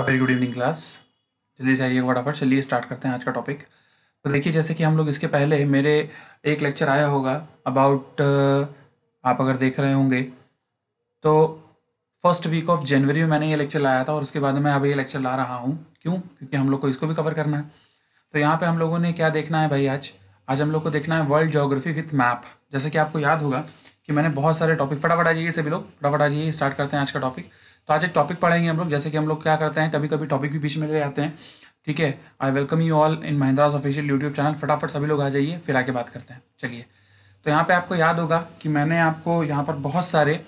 Very good evening class जल्दी से आइए फटाफट चलिए स्टार्ट करते हैं आज का टॉपिक तो देखिए जैसे कि हम लोग इसके पहले मेरे एक लेक्चर आया होगा अबाउट आप अगर देख रहे होंगे तो फर्स्ट वीक ऑफ जनवरी में मैंने ये लेक्चर लाया था और उसके बाद मैं अब ये लेक्चर ला रहा हूँ क्यों क्योंकि हम लोग को इसको भी कवर करना है तो यहाँ पर हम लोगों ने क्या देखना है भाई आज आज हम लोग को देखना है वर्ल्ड जोग्राफी विथ मैप जैसे कि आपको याद होगा कि मैंने बहुत सारे टॉपिक फटाफट आ जाइए सभी लोग फटाफट आ जाइए स्टार्ट करते हैं आज का टॉपिक तो आज एक टॉपिक पढ़ेंगे हम लोग जैसे कि हम लोग क्या करते हैं कभी कभी टॉपिक भी बीच में ले आते हैं ठीक है I welcome you all in Mahindra's official YouTube channel फटाफट सभी लोग आ जाइए फिर आके बात करते हैं चलिए तो यहाँ पे आपको याद होगा कि मैंने आपको यहाँ पर बहुत सारे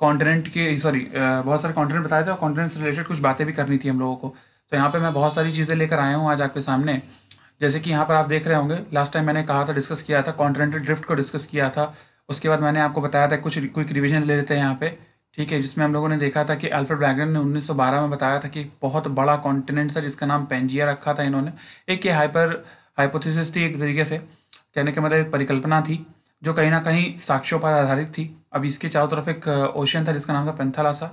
कॉन्टिनेंट के सॉरी बहुत सारे कॉन्टिनेंट बताए थे और कॉन्टिनेंट से रिलेटेड कुछ बातें भी करनी थी हम लोगों को तो यहाँ पर मैं बहुत सारी चीज़ें लेकर आया हूँ आज आपके सामने जैसे कि यहाँ पर आप देख रहे होंगे लास्ट टाइम मैंने कहा था डिस्कस किया था कॉन्टिनेंटल ड्रिफ्ट को डिस्कस किया था उसके बाद मैंने आपको बताया था कुछ क्विक रिविजन ले लेते हैं यहाँ पर ठीक है जिसमें हम लोगों ने देखा था कि अल्फ्रेड ब्रैगन ने 1912 में बताया था कि एक बहुत बड़ा कॉन्टिनेंट था जिसका नाम पेंजिया रखा था इन्होंने एक ये हाइपर हाइपोथेसिस थी एक तरीके से कहने के मतलब एक परिकल्पना थी जो कहीं ना कहीं साक्ष्यों पर आधारित थी अब इसके चारों तरफ एक ओशन था जिसका नाम था पेंथालासा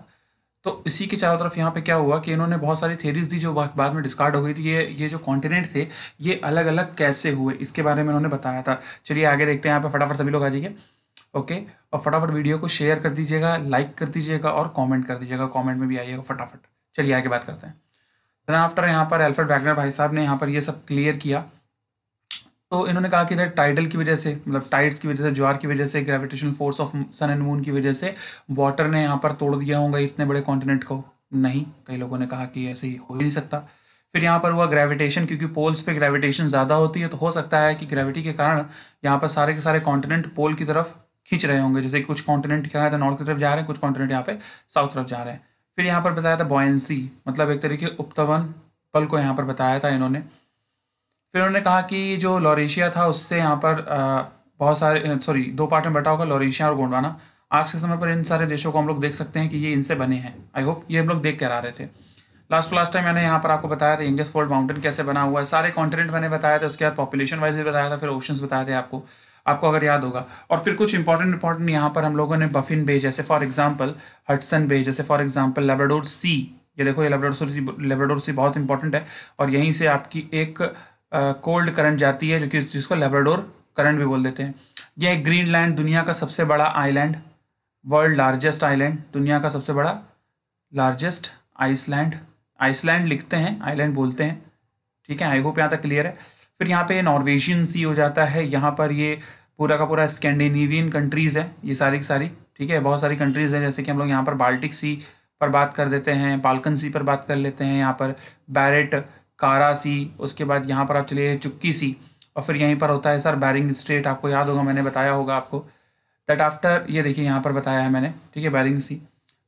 तो इसी के चारों तरफ यहाँ पे क्या हुआ कि इन्होंने बहुत सारी थेरीज दी जो बाद में डिस्कार्ड हो गई थी ये ये जो कॉन्टिनेंट थे ये अलग अलग कैसे हुए इसके बारे में इन्होंने बताया था चलिए आगे देखते हैं यहाँ पे फटाफट सभी लोग आ जाइए ओके और फटाफट वीडियो को शेयर कर दीजिएगा लाइक कर दीजिएगा और कमेंट कर दीजिएगा कमेंट में भी आइएगा फटाफट चलिए आगे बात करते हैं देन आफ्टर यहाँ पर एल्फर्ड वैगनर भाई साहब ने यहाँ पर ये सब क्लियर किया तो इन्होंने कहा कि टाइडल की वजह से मतलब टाइड्स की वजह से ज्वार की वजह से gravitation force of sun and moon की वजह से वाटर ने यहाँ पर तोड़ दिया होगा इतने बड़े कॉन्टिनेंट को नहीं कई लोगों ने कहा कि ऐसे ही हो ही नहीं सकता फिर यहाँ पर हुआ ग्रेविटेशन क्योंकि पोल्स पे ग्रेविटेशन ज़्यादा होती है तो हो सकता है कि ग्रेविटी के कारण यहाँ पर सारे के सारे कॉन्टिनेंट पोल की तरफ खींच रहे होंगे जैसे कुछ कॉन्टिनेंट क्या है तो नॉर्थ की तरफ जा रहे हैं कुछ कॉन्टिनेंट यहाँ पे साउथ तरफ जा रहे हैं फिर यहाँ पर बताया था बॉयंसी मतलब एक तरीके उपतवन पल को यहाँ पर बताया था इन्होंने फिर उन्होंने कहा कि जो लॉरेशिया था उससे यहाँ पर बहुत सारे सॉरी दो पार्ट में बटा होगा लॉरेशिया और गोंडवाना आज के समय पर इन सारे देशों को हम लोग देख सकते हैं कि ये इनसे बने हैं आई होप ये हम लोग देख कर आ रहे थे लास्ट लास्ट टाइम मैंने यहाँ पर आपको बताया था इंगेस्ट फोल्ड माउंटेन कैसे बना हुआ है सारे कॉन्टिनेंट मैंने बताया था उसके बाद पॉपुलेशन वाइज भी बताया था फिर ओशंस बताए थे आपको आपको अगर याद होगा और फिर कुछ इंपॉर्टेंट इंपॉर्टेंट यहाँ पर हम लोगों ने बफिन बे जैसे फॉर एग्जाम्पल हटसन बे जैसे फॉर एग्जाम्पल लेबराडोर सी ये देखो ये लेबराडोर सी लेबराडोर सी बहुत इंपॉर्टेंट है और यहीं से आपकी एक कोल्ड uh, करंट जाती है जो कि जिसको लेबराडोर करंट भी बोल देते हैं यह लैंड दुनिया का सबसे बड़ा आईलैंड वर्ल्ड लार्जेस्ट आईलैंड दुनिया का सबसे बड़ा लार्जेस्ट आइसलैंड आइसलैंड लिखते हैं आईलैंड बोलते हैं ठीक है आई होप यहाँ तक क्लियर है फिर यहाँ पे नॉर्वेजियन सी हो जाता है यहाँ पर ये पूरा का पूरा स्कैंडिनेवियन कंट्रीज़ है ये सारी की सारी ठीक है बहुत सारी कंट्रीज़ हैं जैसे कि हम लोग यहाँ पर बाल्टिक सी पर बात कर देते हैं पालकन सी पर बात कर लेते हैं यहाँ पर बैरेट कारा सी उसके बाद यहाँ पर आप चले चुक्की सी और फिर यहीं पर होता है सर बैरिंग स्ट्रेट आपको याद होगा मैंने बताया होगा आपको दैट आफ्टर ये देखिए यहाँ पर बताया है मैंने ठीक है बैरिंग सी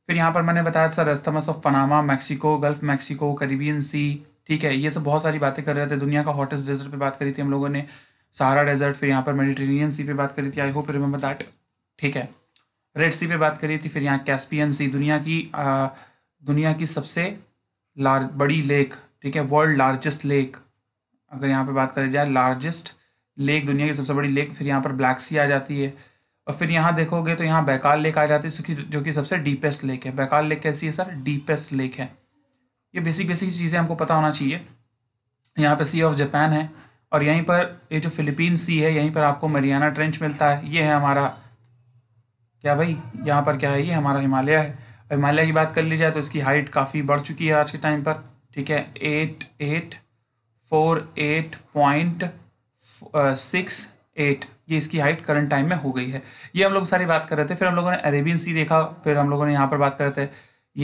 फिर यहाँ पर मैंने बताया sir isthmus of Panama Mexico gulf Mexico Caribbean sea ठीक है ये सब बहुत सारी बातें कर रहे थे दुनिया का हॉटेस्ट डेजर्ट पे बात करी थी हम लोगों ने सहारा डेजर्ट फिर यहाँ पर मेडिटेरेनियन सी पे बात करी थी आई होप रिमेंबर दैट ठीक है रेड सी पे बात करी थी फिर यहाँ कैस्पियन सी दुनिया की आ, दुनिया की सबसे लार्ज बड़ी लेक ठीक है वर्ल्ड लार्जेस्ट लेक अगर यहाँ पर बात करी जाए लार्जेस्ट लेक दुनिया की सबसे बड़ी लेक फिर यहाँ पर ब्लैक सी आ जाती है और फिर यहाँ देखोगे तो यहाँ बैकाल लेक आ जाती है जो कि सबसे डीपेस्ट लेक है बैकाल लेक कैसी है सर डीपेस्ट लेक है ये बेसिक बेसिक चीज़ें हमको पता होना चाहिए यहाँ पर सी ऑफ जापान है और यहीं पर ये जो फिलीपीन सी है यहीं पर आपको मरियाना ट्रेंच मिलता है ये है हमारा क्या भाई यहाँ पर क्या है ये हमारा हिमालय है हिमालय की बात कर ली जाए तो इसकी हाइट काफ़ी बढ़ चुकी है आज के टाइम पर ठीक है eight eight four eight point six eight ये इसकी हाइट करंट टाइम में हो गई है ये हम लोग सारी बात कर रहे थे फिर हम लोगों ने अरेबियन सी देखा फिर हम लोगों ने यहाँ पर बात कर रहे थे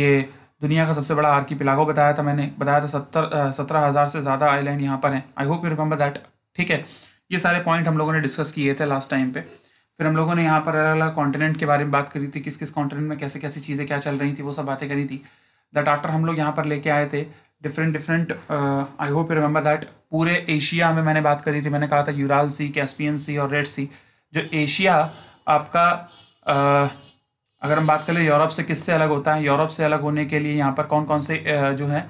ये दुनिया का सबसे बड़ा पिलागो बताया था मैंने बताया था सत्तर सत्रह हज़ार से ज़्यादा आइलैंड यहाँ पर हैं I hope you remember that ठीक है ये सारे पॉइंट हम लोगों ने डिस्कस किए थे लास्ट टाइम पे फिर हम लोगों ने यहाँ पर अलग अलग कॉन्टिनेंट के बारे में बात करी थी किस किस कॉन्टिनेंट में कैसे कैसी चीज़ें क्या चल रही थी वो सब बातें करी थी दैट आफ्टर हम लोग यहाँ पर लेके आए थे different different I hope you remember that पूरे एशिया में मैंने बात करी थी मैंने कहा था यूराल सी कैस्पियन सी और रेड सी जो एशिया आपका अगर हम बात करें यूरोप से किससे अलग होता है यूरोप से अलग होने के लिए यहाँ पर कौन कौन से जो है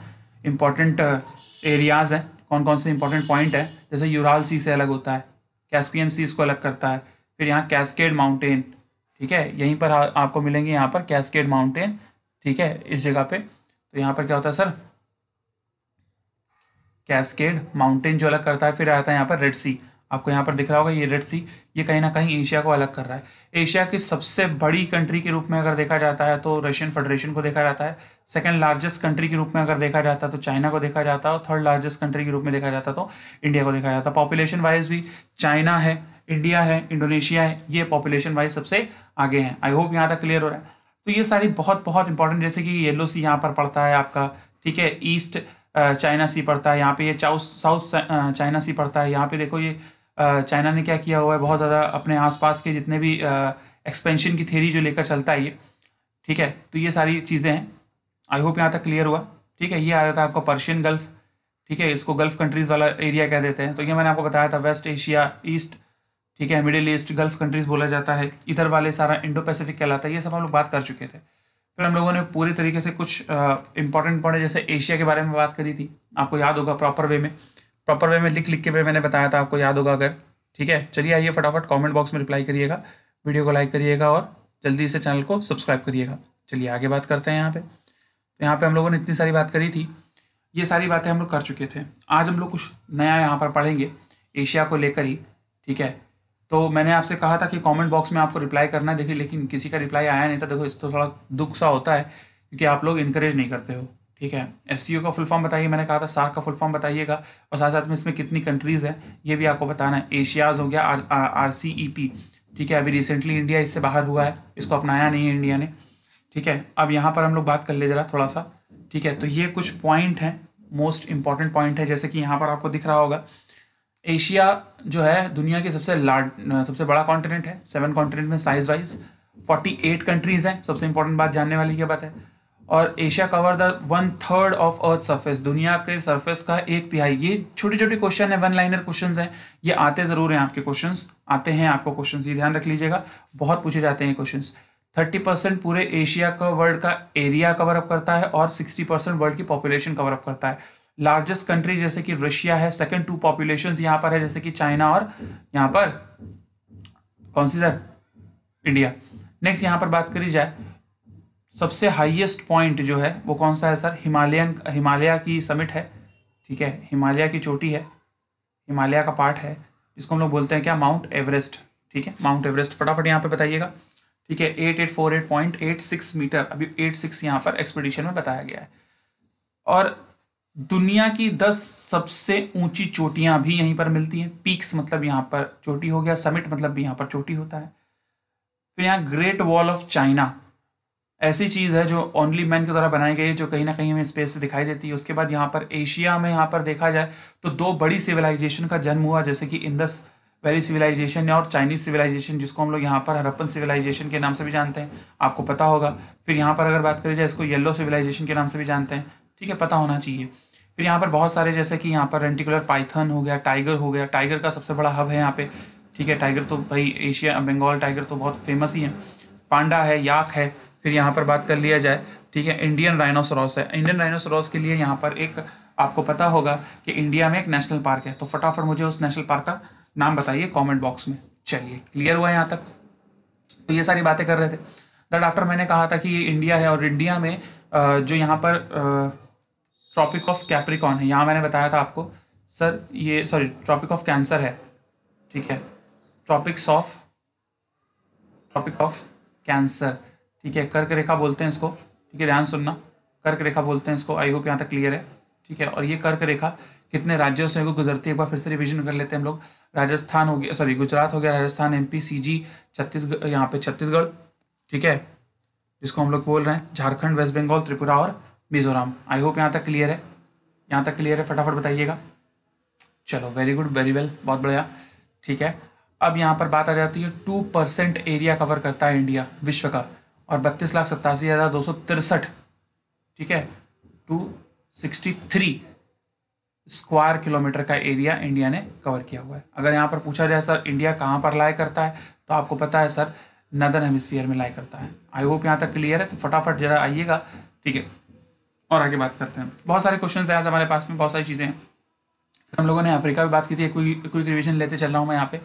इम्पोर्टेंट एरियाज़ हैं कौन कौन से इंपॉर्टेंट पॉइंट हैं जैसे यूराल सी से अलग होता है कैस्पियन सी इसको अलग करता है फिर यहाँ कैस्केड माउंटेन ठीक है यहीं पर आपको मिलेंगे यहाँ पर कैस्केड माउंटेन ठीक है इस जगह पे तो यहाँ पर क्या होता है सर कैस्केड माउंटेन जो अलग करता है फिर आता है यहाँ पर रेड सी आपको यहाँ पर दिख रहा होगा ये रेड सी ये कहीं ना कहीं एशिया को अलग कर रहा है एशिया की सबसे बड़ी कंट्री के रूप में अगर देखा जाता है तो रशियन फेडरेशन को देखा जाता है सेकेंड लार्जेस्ट कंट्री के रूप में अगर देखा जाता है तो चाइना को देखा जाता है और थर्ड लार्जेस्ट कंट्री के रूप में देखा जाता है तो इंडिया को देखा जाता है पॉपुलेशन वाइज भी चाइना है इंडिया है इंडोनेशिया है ये पॉपुलेशन वाइज सबसे आगे हैं आई होप यहाँ तक क्लियर हो रहा है तो ये सारी बहुत बहुत इंपॉर्टेंट जैसे कि येलो सी यहाँ पर पड़ता है आपका ठीक है ईस्ट चाइना सी पड़ता है यहाँ पे ये चाउस साउथ चाइना सी पड़ता है यहाँ पे देखो ये चाइना ने क्या किया हुआ है बहुत ज़्यादा अपने आसपास के जितने भी एक्सपेंशन की थेरी जो लेकर चलता है ये ठीक है तो ये सारी चीज़ें हैं आई होप यहाँ तक क्लियर हुआ ठीक है ये आ जाता है आपका पर्शियन गल्फ़ ठीक है इसको गल्फ़ कंट्रीज़ वाला एरिया कह देते हैं तो ये मैंने आपको बताया था वेस्ट एशिया ईस्ट ठीक है मिडिल ईस्ट गल्फ़ कंट्रीज़ बोला जाता है इधर वाले सारा इंडो पैसिफिक कहलाता है ये सब हम लोग बात कर चुके थे फिर हम लोगों ने पूरी तरीके से कुछ इंपॉर्टेंट पॉइंट जैसे एशिया के बारे में बात करी थी आपको याद होगा प्रॉपर वे में प्रॉपर वे में लिख लिख के भी मैंने बताया था आपको याद होगा अगर ठीक है चलिए आइए फटाफट कमेंट बॉक्स में रिप्लाई करिएगा वीडियो को लाइक करिएगा और जल्दी से चैनल को सब्सक्राइब करिएगा चलिए आगे बात करते हैं यहाँ पे तो यहाँ पे हम लोगों ने इतनी सारी बात करी थी ये सारी बातें हम लोग कर चुके थे आज हम लोग कुछ नया यहाँ पर पढ़ेंगे एशिया को लेकर ही ठीक है तो मैंने आपसे कहा था कि कमेंट बॉक्स में आपको रिप्लाई करना है देखिए लेकिन किसी का रिप्लाई आया नहीं था देखो इस तो थोड़ा दुख सा होता है क्योंकि आप लोग इनक्रेज नहीं करते हो ठीक है एस का फुल फॉर्म बताइए मैंने कहा था सार्क का फुल फॉर्म बताइएगा और साथ साथ में इसमें कितनी कंट्रीज़ है ये भी आपको बताना है एशियाज़ हो गया आर सी ई पी ठीक है अभी रिसेंटली इंडिया इससे बाहर हुआ है इसको अपनाया नहीं है इंडिया ने ठीक है अब यहाँ पर हम लोग बात कर ले जरा थोड़ा सा ठीक है तो ये कुछ पॉइंट हैं मोस्ट इंपॉर्टेंट पॉइंट है जैसे कि यहाँ पर आपको दिख रहा होगा एशिया जो है दुनिया के सबसे लार्ज सबसे बड़ा कॉन्टिनेंट है सेवन कॉन्टिनेंट में size wise forty eight countries हैं सबसे इंपॉर्टेंट बात जानने वाली क्या बात है और Asia cover the one third of earth surface दुनिया के सरफेस का एक तिहाई ये छोटे छोटे क्वेश्चन है वन लाइनर क्वेश्चन हैं ये आते ज़रूर हैं आपके क्वेश्चन आते हैं आपको क्वेश्चन ये ध्यान रख लीजिएगा बहुत पूछे जाते हैं क्वेश्चन थर्टी परसेंट पूरे एशिया का वर्ल्ड का एरिया कवर अप करता है और सिक्सटी परसेंट वर्ल्ड की पॉपुलेशन कवर अप करता है लार्जेस्ट कंट्री जैसे कि रशिया है सेकेंड टू पॉपुलेशन यहाँ पर है जैसे कि चाइना और यहाँ पर कौन सी सर इंडिया नेक्स्ट यहाँ पर बात करी जाए सबसे हाईएस्ट पॉइंट जो है वो कौन सा है सर हिमालयन हिमालय की समिट है ठीक है हिमालय की चोटी है हिमालय का पार्ट है जिसको हम लोग बोलते हैं क्या माउंट एवरेस्ट ठीक है माउंट एवरेस्ट फटाफट यहाँ पे बताइएगा ठीक है eight eight four eight point eight six meter अभी एट सिक्स यहाँ पर एक्सपीडिशन में बताया गया है और दुनिया की दस सबसे ऊंची चोटियां भी यहीं पर मिलती हैं पीक्स मतलब यहाँ पर चोटी हो गया समिट मतलब भी यहाँ पर चोटी होता है फिर यहाँ ग्रेट वॉल ऑफ चाइना ऐसी चीज़ है जो ओनली मैन के द्वारा बनाई गई है जो कहीं ना कहीं हमें स्पेस से दिखाई देती है उसके बाद यहाँ पर एशिया में यहाँ पर देखा जाए तो दो बड़ी सिविलाइजेशन का जन्म हुआ जैसे कि इंदस वैली सिविलाइजेशन और चाइनीज सिविलाइजेशन जिसको हम लोग यहाँ पर हरप्पन सिविलाइजेशन के नाम से भी जानते हैं आपको पता होगा फिर यहाँ पर अगर बात करी जाए इसको येलो सिविलाइजेशन के नाम से भी जानते हैं ठीक है पता होना चाहिए फिर यहाँ पर बहुत सारे जैसे कि यहाँ पर रेंटिकुलर पाइथन हो गया टाइगर हो गया टाइगर का सबसे बड़ा हब है यहाँ पे ठीक है टाइगर तो भाई एशिया बंगाल टाइगर तो बहुत फेमस ही है पांडा है याक है फिर यहाँ पर बात कर लिया जाए ठीक है इंडियन राइनोसरॉस है इंडियन राइनोसरॉस के लिए यहाँ पर एक आपको पता होगा कि इंडिया में एक नेशनल पार्क है तो फटाफट मुझे उस नेशनल पार्क का नाम बताइए कॉमेंट बॉक्स में चलिए क्लियर हुआ यहाँ तक तो ये सारी बातें कर रहे थे दैट आफ्टर मैंने कहा था कि ये इंडिया है और इंडिया में जो यहाँ पर ट्रॉपिक ऑफ कैप्रिकॉन है यहाँ मैंने बताया था आपको सर ये सॉरी ट्रॉपिक ऑफ कैंसर है ठीक है tropics of tropic of cancer ठीक है कर्क रेखा बोलते हैं इसको ठीक है ध्यान सुनना कर्क रेखा बोलते हैं इसको आई होप यहाँ तक क्लियर है ठीक है और ये कर्क रेखा कितने राज्यों से गुजरती है एक बार फिर से रिविजन कर लेते हैं हम लोग राजस्थान हो गया सॉरी गुजरात हो गया Rajasthan M P C G Chhattisgarh यहाँ पे छत्तीसगढ़ ठीक है जिसको हम लोग बोल रहे हैं झारखंड वेस्ट बंगाल त्रिपुरा और मिजोराम आई होप यहाँ तक क्लियर है यहाँ तक क्लियर है फटाफट बताइएगा चलो वेरी गुड वेरी वेल बहुत बढ़िया ठीक है अब यहाँ पर बात आ जाती है टू परसेंट एरिया कवर करता है इंडिया विश्व का और बत्तीस लाख सत्तासी हज़ार दो सौ तिरसठ ठीक है two sixty three square kilometer का एरिया इंडिया ने कवर किया हुआ है अगर यहाँ पर पूछा जाए सर इंडिया कहाँ पर लाए करता है तो आपको पता है सर नदन हेमिस्फीयर में लाए करता है आई होप यहाँ तक क्लियर है तो फटाफट जरा आइएगा ठीक है और आगे बात करते हैं बहुत सारे क्वेश्चन आए आज हमारे पास में बहुत सारी चीज़ें हैं हम लोगों ने अफ्रीका में बात की थी क्विक रिविजन लेते चल रहा हूँ मैं यहाँ पर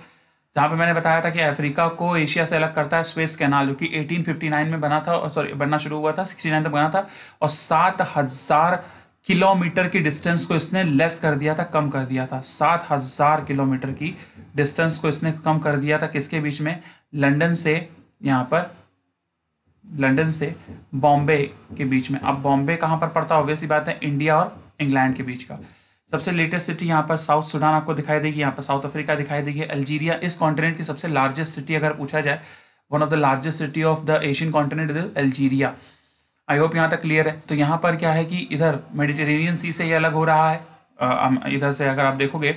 जहाँ पे मैंने बताया था कि अफ्रीका को एशिया से अलग करता है स्वेस कैनाल जो कि 1859 में बना था और सॉरी बनना शुरू हुआ था 69 तक बना था और सात हज़ार किलोमीटर की डिस्टेंस को इसने लेस कर दिया था कम कर दिया था सात हज़ार किलोमीटर की डिस्टेंस को इसने कम कर दिया था किसके बीच में लंडन से यहाँ पर लंडन से बॉम्बे के बीच में अब बॉम्बे कहाँ पर पड़ता है ऑब्वियसली बात है इंडिया और इंग्लैंड के बीच का सबसे लेटेस्ट सिटी यहाँ पर साउथ सूडान आपको दिखाई देगी यहाँ पर साउथ अफ्रीका दिखाई देगी अल्जीरिया इस कॉन्टिनेंट की सबसे लार्जेस्ट सिटी अगर पूछा जाए one of the largest city of the Asian continent is Algeria I hope यहाँ तक क्लियर है तो यहाँ पर क्या है कि इधर मेडिटेरेनियन सी से ये अलग हो रहा है इधर से अगर आप देखोगे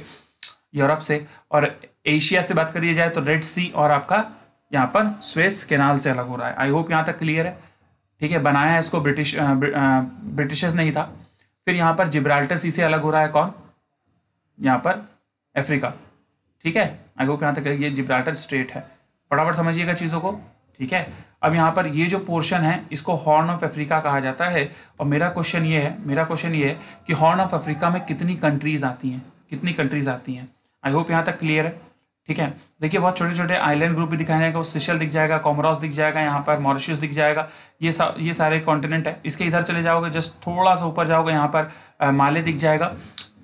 यूरोप से और एशिया से बात करी जाए तो रेड सी और आपका यहाँ पर स्वेस कैनाल से अलग हो रहा है आई होप यहाँ तक क्लियर है ठीक है बनाया है इसको ब्रिटिश ब्रिटिशर्स नहीं था फिर यहाँ पर जिब्राल्टर सी से अलग हो रहा है कौन यहाँ पर अफ्रीका ठीक है आई होप यहाँ तक ये जिब्राल्टर स्ट्रेट है फटाफट समझिएगा चीज़ों को ठीक है अब यहाँ पर ये जो पोर्शन है इसको हॉर्न ऑफ अफ्रीका कहा जाता है और मेरा क्वेश्चन ये है मेरा क्वेश्चन ये है कि हॉर्न ऑफ अफ्रीका में कितनी कंट्रीज आती हैं कितनी कंट्रीज आती हैं आई होप यहाँ तक क्लियर है ठीक है देखिए बहुत छोटे छोटे आइलैंड ग्रुप भी दिखाया जाएगा सिशल दिख जाएगा कॉमरॉस दिख जाएगा यहाँ पर मॉरिशस दिख जाएगा ये सा, ये सारे कॉन्टिनेंट है इसके इधर चले जाओगे जस्ट थोड़ा सा ऊपर जाओगे यहाँ पर माले दिख जाएगा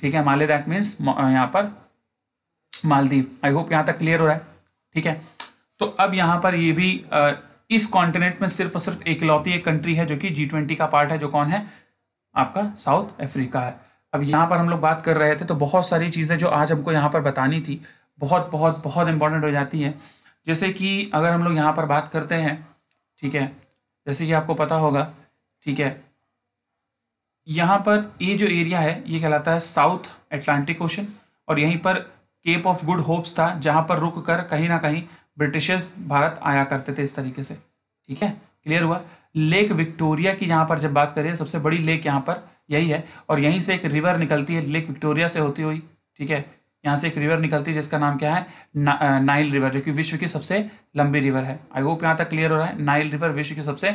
ठीक है माले दैट मीन्स यहाँ पर मालदीव आई होप यहाँ तक क्लियर हो रहा है ठीक है तो अब यहाँ पर ये भी आ, इस कॉन्टिनेंट में सिर्फ और सिर्फ एकलौती एक कंट्री है जो कि जी ट्वेंटी का पार्ट है जो कौन है आपका साउथ अफ्रीका है अब यहाँ पर हम लोग बात कर रहे थे तो बहुत सारी चीज़ें जो आज हमको यहाँ पर बतानी थी बहुत बहुत बहुत इंपॉर्टेंट हो जाती है जैसे कि अगर हम लोग यहाँ पर बात करते हैं ठीक है जैसे कि आपको पता होगा ठीक है यहाँ पर ये जो एरिया है ये कहलाता है साउथ एटलांटिक ओशन और यहीं पर केप ऑफ गुड होप्स था जहाँ पर रुक कर कहीं ना कहीं ब्रिटिशर्स भारत आया करते थे इस तरीके से ठीक है क्लियर हुआ लेक विक्टोरिया की जहाँ पर जब बात करें सबसे बड़ी लेक यहाँ पर यही है और यहीं से एक रिवर निकलती है लेक विक्टोरिया से होती हुई ठीक है यहाँ से एक रिवर निकलती है जिसका नाम क्या है ना, नाइल रिवर जो कि विश्व की सबसे लंबी रिवर है आई होप यहाँ तक क्लियर हो रहा है नाइल रिवर विश्व की सबसे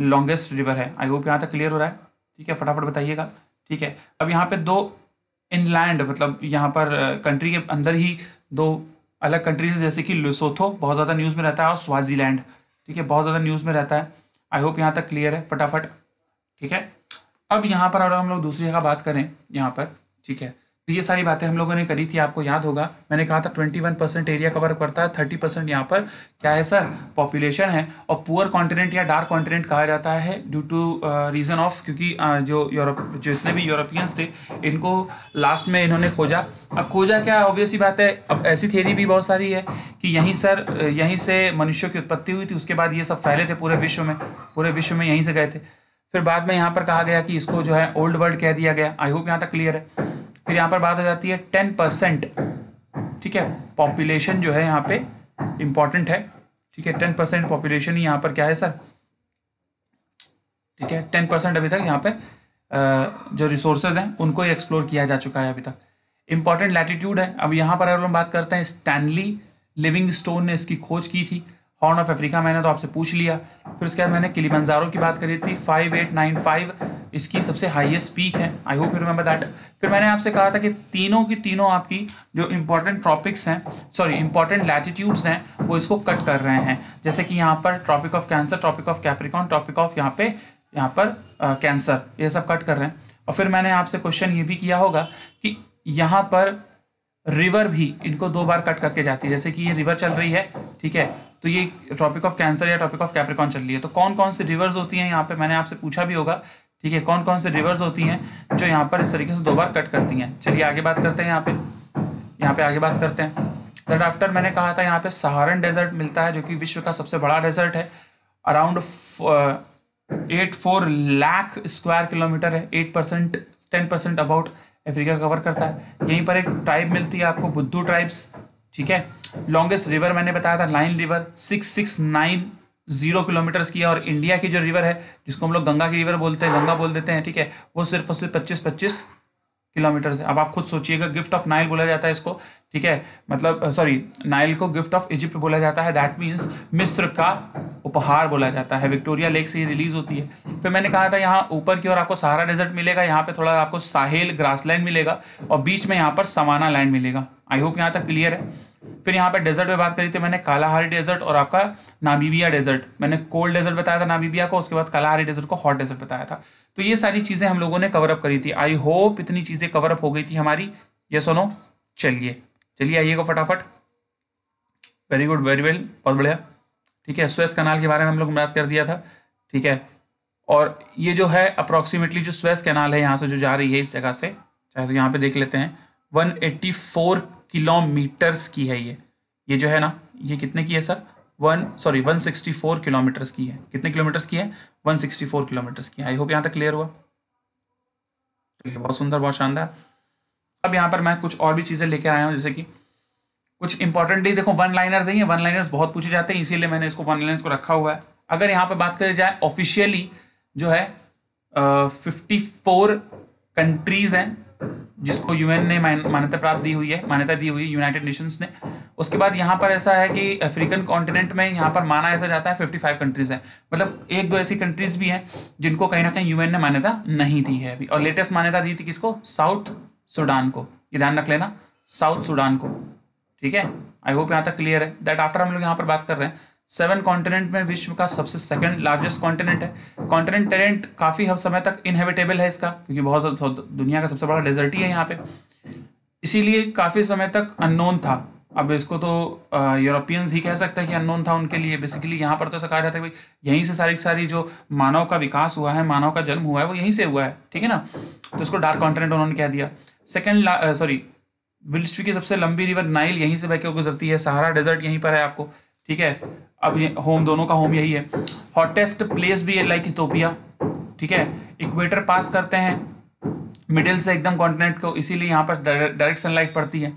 लॉन्गेस्ट रिवर है आई होप यहाँ तक क्लियर हो रहा है ठीक है फटाफट बताइएगा ठीक है अब यहाँ पे दो इनलैंड मतलब यहाँ पर कंट्री के अंदर ही दो अलग कंट्रीज जैसे कि लुसोथो बहुत ज़्यादा न्यूज़ में रहता है और स्वाजीलैंड ठीक है बहुत ज़्यादा न्यूज़ में रहता है आई होप यहाँ तक क्लियर है फटाफट ठीक है अब यहाँ पर अगर हम लोग दूसरी जगह बात करें यहाँ पर ठीक है तो ये सारी बातें हम लोगों ने करी थी आपको याद होगा मैंने कहा था twenty one percent area cover करता है थर्टी परसेंट यहाँ पर क्या है सर पॉपुलेशन है और पुअर कॉन्टिनेंट या डार्क कॉन्टिनेंट कहा जाता है ड्यू टू रीज़न ऑफ क्योंकि uh, जो यूरोप जितने भी यूरोपियंस थे इनको लास्ट में इन्होंने खोजा अब खोजा क्या ऑब्वियसली बात है अब ऐसी थेरी भी बहुत सारी है कि यहीं सर यहीं से मनुष्यों की उत्पत्ति हुई थी उसके बाद ये सब फैले थे पूरे विश्व में पूरे विश्व में यहीं से गए थे फिर बाद में यहाँ पर कहा गया कि इसको जो है ओल्ड वर्ल्ड कह दिया गया आई होप यहाँ तक क्लियर है फिर यहां पर बात हो जाती है टेन परसेंट ठीक है पॉपुलेशन जो है यहाँ पे इम्पॉर्टेंट है ठीक है टेन परसेंट पॉपुलेशन यहां यहाँ पर क्या है सर ठीक है टेन परसेंट अभी तक यहाँ पे जो रिसोर्सेज हैं उनको ही एक्सप्लोर किया जा चुका है अभी तक इंपॉर्टेंट लैटिट्यूड है अब यहाँ पर अगर हम बात करते हैं स्टैनली लिविंग स्टोन ने इसकी खोज की थी हॉर्न ऑफ अफ्रीका मैंने तो आपसे पूछ लिया फिर उसके बाद मैंने किलीमंजारो की बात करी थी फाइव एट नाइन फाइव इसकी सबसे हाईएस्ट पीक है I hope you remember that फिर मैंने आपसे कहा था कि तीनों की तीनों आपकी जो इम्पोर्टेंट ट्रॉपिक्स हैं सॉरी इम्पोर्टेंट लैटिट्यूड्स हैं वो इसको कट कर रहे हैं जैसे कि यहाँ पर tropic of cancer tropic of Capricorn tropic of यहाँ पे यहाँ पर कैंसर uh, ये सब कट कर रहे हैं और फिर मैंने आपसे क्वेश्चन ये भी किया होगा कि यहाँ पर रिवर भी इनको दो बार कट करके जाती है जैसे कि ये रिवर चल रही है ठीक है तो ये टॉपिक ऑफ कैंसर या टॉपिक ऑफ कैप्रिकॉन चल रही है तो कौन कौन सी रिवर्स होती हैं यहाँ पे मैंने आपसे पूछा भी होगा ठीक है कौन कौन सी रिवर्स होती हैं जो यहाँ पर इस तरीके से दो बार कट करती हैं चलिए आगे बात करते हैं यहाँ पे यहाँ पे आगे बात करते हैं दैट आफ्टर मैंने कहा था यहाँ पे सहारन डेजर्ट मिलता है जो कि विश्व का सबसे बड़ा डेजर्ट है around eight four lakh square kilometer है eight percent ten percent about Africa cover करता है यहीं पर एक ट्राइब मिलती है आपको बुद्धू ट्राइब्स ठीक है लॉन्गेस्ट रिवर मैंने बताया था लाइन river six six nine zero kilometers की है और इंडिया की जो रिवर है जिसको हम लोग गंगा की रिवर बोलते हैं गंगा बोल देते हैं ठीक है वो सिर्फ और सिर्फ पच्चीस पच्चीस किलोमीटर्स है अब आप खुद सोचिएगा गिफ्ट ऑफ नाइल बोला जाता है इसको ठीक है मतलब सॉरी uh, नाइल को गिफ्ट ऑफ इजिप्ट बोला जाता है दैट मीन्स मिस्र का उपहार बोला जाता है विक्टोरिया लेक से ही रिलीज होती है फिर मैंने कहा था यहाँ ऊपर की ओर आपको सहारा डेजर्ट मिलेगा यहाँ पे थोड़ा आपको साहेल ग्रासलैंड मिलेगा और बीच में यहाँ पर समाना लैंड मिलेगा आई होप यहाँ तक क्लियर है फिर यहाँ पे डेजर्ट में बात करी थी मैंने कालाहारी डेजर्ट और आपका नामीबिया डेजर्ट मैंने कोल्ड डेजर्ट बताया था नामीबिया को उसके बाद कालाहारी डेजर्ट को हॉट डेजर्ट बताया था तो ये सारी चीज़ें हम लोगों ने कवरअप करी थी आई होप इतनी चीज़ें कवरअप हो गई थी हमारी ये सुनो चलिए चलिए आइएगा फटाफट वेरी गुड वेरी वेल बहुत बढ़िया ठीक है स्वेस कैनाल के बारे में हम लोग बात कर दिया था ठीक है और ये जो है अप्रोक्सीमेटली जो स्वेस कैनाल है यहाँ से जो जा रही है इस जगह से चाहे तो यहाँ पे देख लेते हैं 184 किलोमीटर्स की है ये ये जो है ना ये कितने की है sir one sorry one sixty four kilometers की है कितने किलोमीटर्स की है वन सिक्सटी फोर किलोमीटर्स की आई होप यहाँ तक क्लियर हुआ चलिए बहुत सुंदर बहुत शानदार अब यहाँ पर मैं कुछ और भी चीज़ें लेकर आया हूँ जैसे कि कुछ इंपॉर्टेंट ही देखो वन लाइनर्स नहीं है वन लाइनर्स बहुत पूछे जाते हैं इसीलिए मैंने इसको वन लाइनर्स को रखा हुआ है अगर यहाँ पर बात करी जाए ऑफिशियली जो है फिफ्टी फोर कंट्रीज हैं जिसको यूएन ने मान्यता प्राप्त दी हुई है मान्यता दी हुई यूनाइटेड नेशंस ने उसके बाद यहाँ पर ऐसा है कि अफ्रीकन कॉन्टिनेंट में यहाँ पर माना ऐसा जाता है 55 कंट्रीज हैं मतलब एक दो ऐसी कंट्रीज भी हैं जिनको कहीं ना कहीं यूएन ने मान्यता नहीं दी है अभी और लेटेस्ट मान्यता दी थी किसको साउथ सूडान को ये ध्यान रख लेना साउथ सूडान को ठीक है आई होप यहाँ तक क्लियर है दैट आफ्टर हम लोग यहाँ पर बात कर रहे हैं सेवन कॉन्टिनेंट में विश्व का सबसे सेकंड लार्जेस्ट कॉन्टिनेंट है कॉन्टिनेंट टेरेंट काफ़ी हद समय तक इनहेबिटेबल है इसका क्योंकि बहुत दुनिया का सबसे बड़ा डेजर्ट ही है यहाँ पे इसीलिए काफ़ी समय तक अननोन था अब इसको तो यूरोपियंस ही कह सकते हैं कि अननोन था उनके लिए बेसिकली यहाँ पर तो ऐसा कहा जाता है भाई यहीं से सारी सारी जो मानव का विकास हुआ है मानव का जन्म हुआ है वो यहीं से हुआ है ठीक है ना तो इसको डार्क कॉन्टिनेंट उन्होंने कह दिया सेकेंड सॉरी विश्व की सबसे लंबी रिवर नाइल यहीं से बह के गुजरती है सहारा डेजर्ट यहीं पर है आपको ठीक है अब होम दोनों का होम यही है हॉटेस्ट प्लेस भी है लाइक इथोपिया ठीक है इक्वेटर पास करते हैं मिडिल से एकदम कॉन्टिनेंट को इसीलिए यहाँ पर डायरेक्ट सनलाइट पड़ती है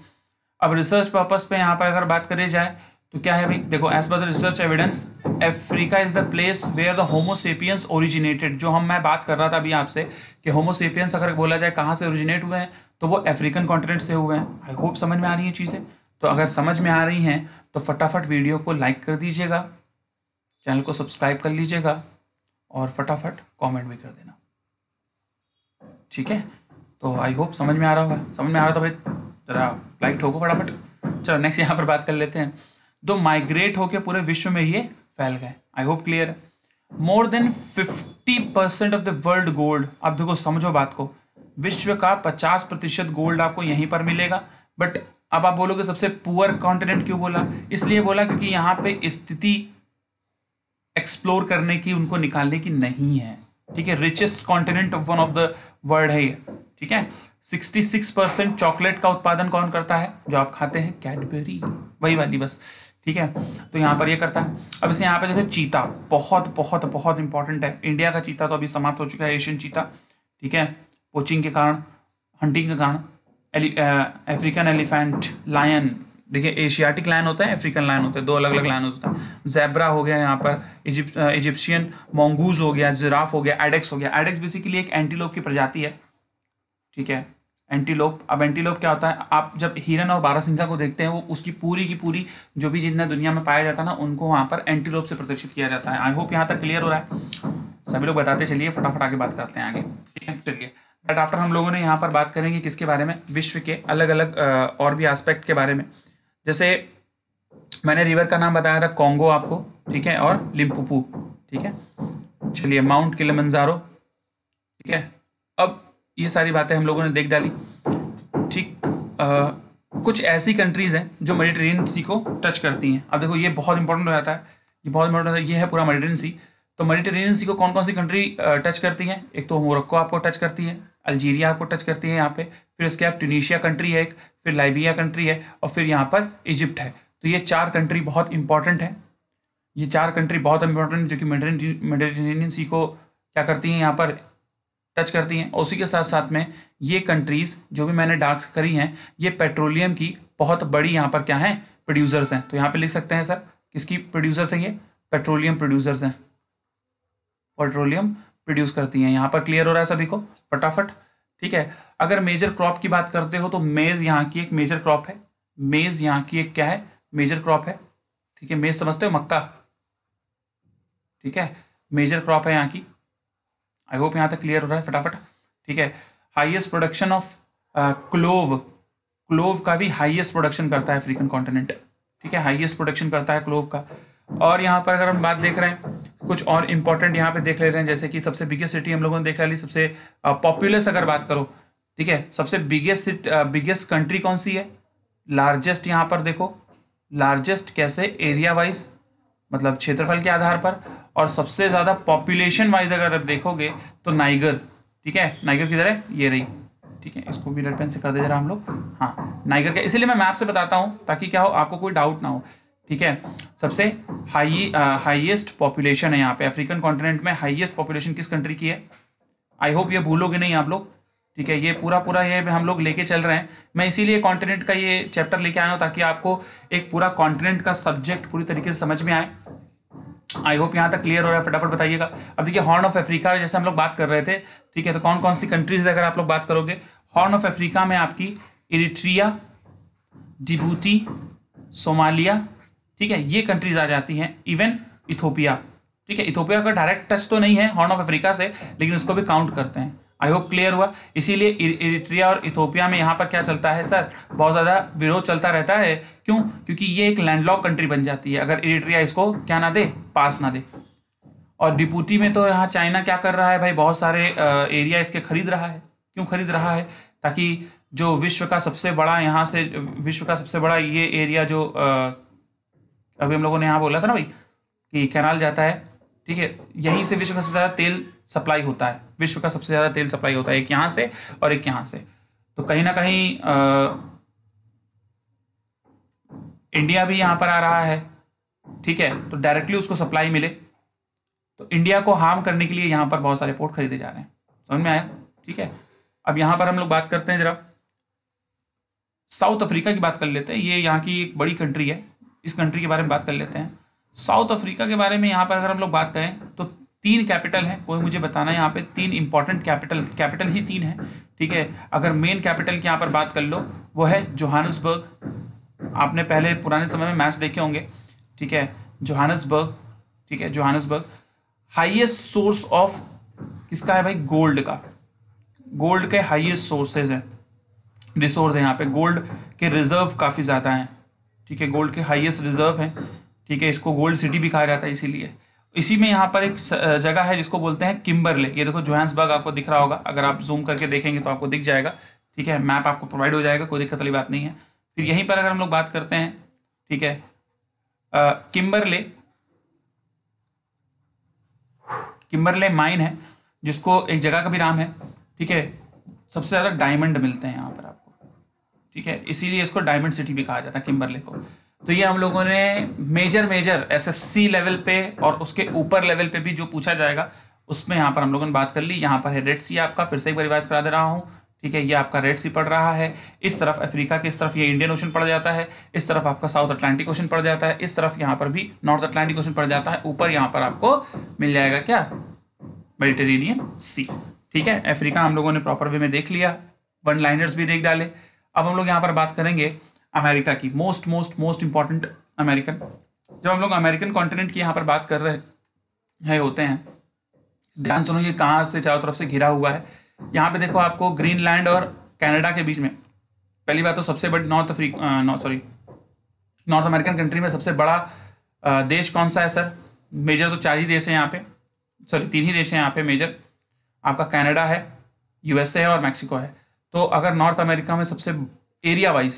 अब रिसर्च पर्पज पे यहाँ पर अगर बात करी जाए तो क्या है भाई देखो as per research evidence Africa is the place where the homo sapiens originated जो हम मैं बात कर रहा था अभी आपसे कि होमोसेपियंस अगर बोला जाए कहाँ से ओरिजिनेट हुए हैं तो वो अफ्रीकन कॉन्टिनेंट से हुए हैं आई होप समझ में आ रही है चीज़ें तो अगर समझ में आ रही हैं तो फटाफट वीडियो को लाइक कर दीजिएगा चैनल को सब्सक्राइब कर लीजिएगा और फटाफट कमेंट भी कर देना ठीक है तो आई होप समझ में आ रहा होगा समझ में आ रहा था तो भाई जरा लाइक ठोको फटाफट चलो नेक्स्ट यहाँ पर बात कर लेते हैं दो माइग्रेट होकर पूरे विश्व में ये फैल गए आई होप क्लियर है more than fifty percent of the world gold आप देखो समझो बात को विश्व का पचास प्रतिशत गोल्ड आपको यहीं पर मिलेगा बट अब आप बोलोगे सबसे पुअर कॉन्टिनेंट क्यों बोला इसलिए बोला क्योंकि यहां पे स्थिति एक्सप्लोर करने की उनको निकालने की नहीं है ठीक है richest continent of one of the world है ठीक है 66 परसेंट चॉकलेट का उत्पादन कौन करता है जो आप खाते हैं कैडबेरी वही वाली बस ठीक है तो यहाँ पर ये करता है अब इसे यहाँ पर जैसे चीता बहुत बहुत बहुत इंपॉर्टेंट है इंडिया का चीता तो अभी समाप्त हो चुका है एशियन चीता ठीक है पोचिंग के कारण हंटिंग के कारण अफ्रीकन एलिफेंट लायन देखिए एशियाटिक लायन होता है अफ्रीकन लायन होता है दो अलग अलग लायन होता है जैबरा हो गया यहाँ पर इजिप्शियन मोंगूज uh, हो गया जिराफ हो गया एडेक्स हो गया एडेक्स बेसिकली एक एंटीलोप की प्रजाति है ठीक है एंटीलोप अब एंटीलोप क्या होता है आप जब हिरन और बारासिंघा को देखते हैं वो उसकी पूरी की पूरी जो भी जितना दुनिया में पाया जाता है ना उनको वहाँ पर एंटीलोप से प्रदर्शित किया जाता है आई होप यहाँ तक क्लियर हो रहा है सभी लोग बताते चलिए फटाफट आगे बात करते हैं आगे ठीक है चलिए बट आफ्टर हम लोगों ने यहाँ पर बात करेंगे किसके बारे में विश्व के अलग अलग और भी एस्पेक्ट के बारे में जैसे मैंने रिवर का नाम बताया था कॉन्गो आपको ठीक है और लिम्पुपू ठीक है चलिए माउंट किलमंजारो ठीक है अब ये सारी बातें हम लोगों ने देख डाली ठीक कुछ ऐसी कंट्रीज़ हैं जो मेडिटेन सी को टच करती हैं अब देखो ये बहुत इंपॉर्टेंट हो जाता है ये बहुत इंपॉर्टेंट है ये है पूरा मेडिटेन तो सी तो मेडिटेन सी को कौन कौन सी कंट्री टच करती है एक तो मोरक्को आपको टच करती है अल्जीरिया को टच करती है यहाँ पे फिर उसके बाद ट्यूनिशिया कंट्री है एक फिर लाइबिया कंट्री है और फिर यहाँ पर इजिप्ट है तो ये चार कंट्री बहुत इंपॉर्टेंट है ये चार कंट्री बहुत इंपॉर्टेंट जो कि मेडिटेनियन सी को क्या करती हैं यहाँ पर टच करती हैं और उसी के साथ साथ में ये कंट्रीज़ जो भी मैंने डार्क करी हैं ये पेट्रोलियम की बहुत बड़ी यहाँ पर क्या है प्रोड्यूसर्स हैं तो यहाँ पे लिख सकते हैं सर किसकी प्रोड्यूसर्स हैं ये पेट्रोलियम प्रोड्यूसर्स हैं पेट्रोलियम प्रोड्यूस करती हैं यहाँ पर क्लियर हो रहा है सभी को फटाफट ठीक है अगर मेजर क्रॉप की बात करते हो तो मेज यहाँ की एक मेजर क्रॉप है मेज यहाँ की एक क्या है मेजर क्रॉप है ठीक है मेज समझते हो मक्का ठीक है मेजर क्रॉप है यहाँ की आई होप यहाँ तक क्लियर हो रहा है फटाफट ठीक है highest production of clove clove का भी हाइएस्ट प्रोडक्शन करता है अफ्रीकन कॉन्टिनेंट ठीक है हाइएस्ट प्रोडक्शन करता है क्लोव का और यहाँ पर अगर हम बात देख रहे हैं कुछ और इम्पोर्टेंट यहाँ पे देख ले रहे हैं जैसे कि सबसे बिगेस्ट सिटी हम लोगों ने देखा ली सबसे पॉपुलस अगर बात करो ठीक है सबसे बिगेस्ट बिगेस्ट कंट्री कौन सी है लार्जेस्ट यहाँ पर देखो लार्जेस्ट कैसे एरिया वाइज मतलब क्षेत्रफल के आधार पर और सबसे ज़्यादा पॉपुलेशन वाइज अगर आप देखोगे तो नाइगर ठीक है नाइगर किधर है ये रही ठीक है इसको भी रेड पेन से कर दे रहा हम लोग हाँ नाइगर का इसीलिए मैं मैप से बताता हूँ ताकि क्या हो आपको कोई डाउट ना हो ठीक है सबसे हाई हाईएस्ट पॉपुलेशन है यहाँ पे अफ्रीकन कॉन्टिनेंट में हाईएस्ट पॉपुलेशन किस कंट्री की है आई होप ये भूलोगे नहीं आप लोग ठीक है ये पूरा पूरा ये हम लोग लेके चल रहे हैं मैं इसीलिए कॉन्टिनेंट का ये चैप्टर लेके आया हूँ ताकि आपको एक पूरा कॉन्टिनेंट का सब्जेक्ट पूरी तरीके से समझ में आए आई होप यहाँ तक क्लियर हो रहा है फटाफट बताइएगा अब देखिए हॉर्न ऑफ अफ्रीका जैसे हम लोग बात कर रहे थे ठीक है तो कौन कौन सी कंट्रीज अगर आप लोग बात करोगे हॉर्न ऑफ अफ्रीका में आपकी इरिट्रिया डिबूती सोमालिया ठीक है ये कंट्रीज आ जाती हैं इवन इथोपिया ठीक है इथोपिया का डायरेक्ट टच तो नहीं है हॉर्न ऑफ अफ्रीका से लेकिन उसको भी काउंट करते हैं आई होप क्लियर हुआ इसीलिए इरिट्रिया और इथोपिया में यहाँ पर क्या चलता है सर बहुत ज़्यादा विरोध चलता रहता है क्यों क्योंकि ये एक लैंडलॉक कंट्री बन जाती है अगर इरिट्रिया इसको क्या ना दे पास ना दे और डिपूटी में तो यहाँ चाइना क्या कर रहा है भाई बहुत सारे एरिया इसके खरीद रहा है क्यों खरीद रहा है ताकि जो विश्व का सबसे बड़ा यहाँ से विश्व का सबसे बड़ा ये एरिया जो अभी हम लोगों ने यहाँ बोला था ना भाई कि कैनाल जाता है ठीक है यहीं से विश्व का सबसे ज़्यादा तेल सप्लाई होता है विश्व का सबसे ज़्यादा तेल सप्लाई होता है एक यहाँ से और एक यहाँ से तो कहीं ना कहीं आ, इंडिया भी यहाँ पर आ रहा है ठीक है तो डायरेक्टली उसको सप्लाई मिले तो इंडिया को हार्म करने के लिए यहाँ पर बहुत सारे पोर्ट खरीदे जा रहे हैं समझ में आया ठीक है अब यहाँ पर हम लोग बात करते हैं जरा साउथ अफ्रीका की बात कर लेते हैं ये यहाँ की एक बड़ी कंट्री है इस कंट्री के बारे में बात कर लेते हैं साउथ अफ्रीका के बारे में यहाँ पर अगर हम लोग बात करें तो तीन कैपिटल है कोई मुझे बताना यहाँ पे तीन इंपॉर्टेंट कैपिटल कैपिटल ही तीन है ठीक है अगर मेन कैपिटल की यहाँ पर बात कर लो वो है जोहानसबर्ग आपने पहले पुराने समय में मैच देखे होंगे ठीक है जोहानसबर्ग ठीक है जोहानसबर्ग हाइएस्ट सोर्स ऑफ किसका है भाई गोल्ड का गोल्ड के हाइएस्ट सोर्सेज हैं रिसोर्स है यहाँ पे गोल्ड के रिजर्व काफ़ी ज़्यादा हैं ठीक है गोल्ड के हाईएस्ट रिजर्व हैं ठीक है इसको गोल्ड सिटी भी कहा जाता है इसीलिए इसी में यहाँ पर एक जगह है जिसको बोलते हैं किम्बरले ये देखो जोहान्सबर्ग आपको दिख रहा होगा अगर आप जूम करके देखेंगे तो आपको दिख जाएगा ठीक है मैप आपको प्रोवाइड हो जाएगा कोई दिक्कत वाली बात नहीं है फिर यहीं पर अगर हम लोग बात करते हैं ठीक है किम्बरले किम्बरले माइन है जिसको एक जगह का भी नाम है ठीक है सबसे ज़्यादा डायमंड मिलते हैं यहाँ पर आप ठीक है इसीलिए इसको डायमंड सिटी भी कहा जाता है किम्बरले को तो ये हम लोगों ने मेजर मेजर एसएससी लेवल पे और उसके ऊपर लेवल पे भी जो पूछा जाएगा उसमें यहाँ पर हम लोगों ने बात कर ली यहाँ पर है रेड सी आपका फिर से एक बार रिवाइज करा दे रहा हूँ ठीक है ये आपका रेड सी पड़ रहा है इस तरफ अफ्रीका की इस तरफ ये इंडियन ओशन पड़ जाता है इस तरफ आपका साउथ अटलांटिक ओशन पड़ जाता है इस तरफ यहाँ पर भी नॉर्थ अटलांटिक ओशन पड़ जाता है ऊपर यहाँ पर आपको मिल जाएगा क्या मेडिटेरेनियन सी ठीक है अफ्रीका हम लोगों ने प्रॉपर वे में देख लिया वन लाइनर्स भी देख डाले अब हम लोग यहाँ पर बात करेंगे अमेरिका की most most most important American जब हम लोग अमेरिकन कॉन्टिनेंट की यहाँ पर बात कर रहे हैं होते हैं ध्यान सुनो ये कहाँ से चारों तरफ से घिरा हुआ है यहाँ पे देखो आपको ग्रीनलैंड और कनाडा के बीच में पहली बात तो सबसे बड़ी north Africa sorry north American country में सबसे बड़ा आ, देश कौन सा है सर मेजर तो चार ही देश हैं यहाँ पे सॉरी तीन ही देश हैं यहाँ पे मेजर आपका कनाडा है यूएसए है और मैक्सिको है तो अगर नॉर्थ अमेरिका में सबसे एरिया वाइज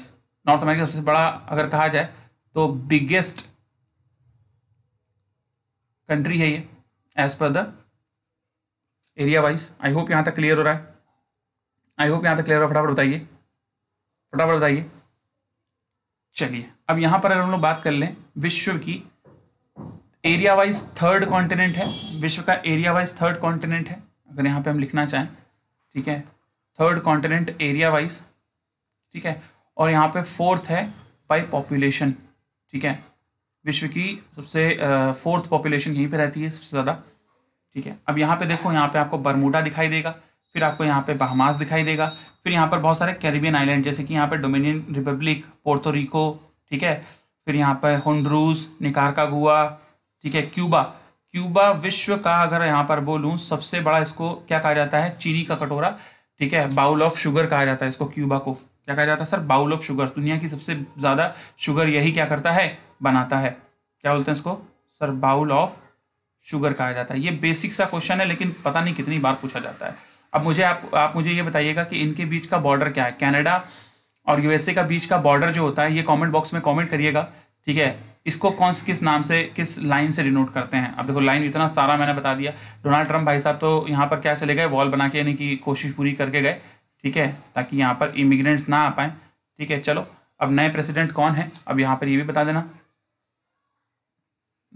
नॉर्थ अमेरिका सबसे बड़ा अगर कहा जाए तो बिगेस्ट कंट्री है ये as per the area wise I hope यहाँ तक क्लियर हो रहा है आई होप यहाँ तक क्लियर हो फटाफट बताइए फटाफट बताइए चलिए अब यहाँ पर अगर हम लोग बात कर लें विश्व की एरिया वाइज थर्ड कॉन्टिनेंट है विश्व का एरिया वाइज थर्ड कॉन्टिनेंट है अगर यहाँ पे हम लिखना चाहें ठीक है थर्ड कॉन्टिनेंट एरिया वाइज ठीक है और यहाँ पे फोर्थ है बाई पॉपुलेशन ठीक है विश्व की सबसे फोर्थ पॉपुलेशन यहीं पे रहती है सबसे ज़्यादा ठीक है अब यहाँ पे देखो यहाँ पे आपको बरमूडा दिखाई देगा फिर आपको यहाँ पे बहमास दिखाई देगा फिर यहाँ पर बहुत सारे कैरिबियन आइलैंड जैसे कि यहाँ पे डोमिनियन रिपब्लिक पोर्टोरिको ठीक है फिर यहाँ पर होंड्रूस निकारकागुआ ठीक है क्यूबा क्यूबा विश्व का अगर यहाँ पर बोलूँ सबसे बड़ा इसको क्या कहा जाता है चीनी का कटोरा ठीक है बाउल ऑफ शुगर कहा जाता है इसको क्यूबा को क्या कहा जाता है सर बाउल ऑफ शुगर दुनिया की सबसे ज़्यादा शुगर यही क्या करता है बनाता है क्या बोलते हैं इसको सर बाउल ऑफ शुगर कहा जाता है ये बेसिक सा क्वेश्चन है लेकिन पता नहीं कितनी बार पूछा जाता है अब मुझे आप आप मुझे ये बताइएगा कि इनके बीच का बॉर्डर क्या है कनाडा और यूएसए का बीच का बॉर्डर जो होता है ये कमेंट बॉक्स में कमेंट करिएगा ठीक है इसको कौन किस नाम से किस लाइन से डिनोट करते हैं अब देखो लाइन इतना सारा मैंने बता दिया डोनाल्ड ट्रंप भाई साहब तो यहाँ पर क्या चले गए वॉल बना के यानी कि कोशिश पूरी करके गए ठीक है ताकि यहाँ पर इमिग्रेंट्स ना आ पाए ठीक है चलो अब नए प्रेसिडेंट कौन है अब यहाँ पर ये भी बता देना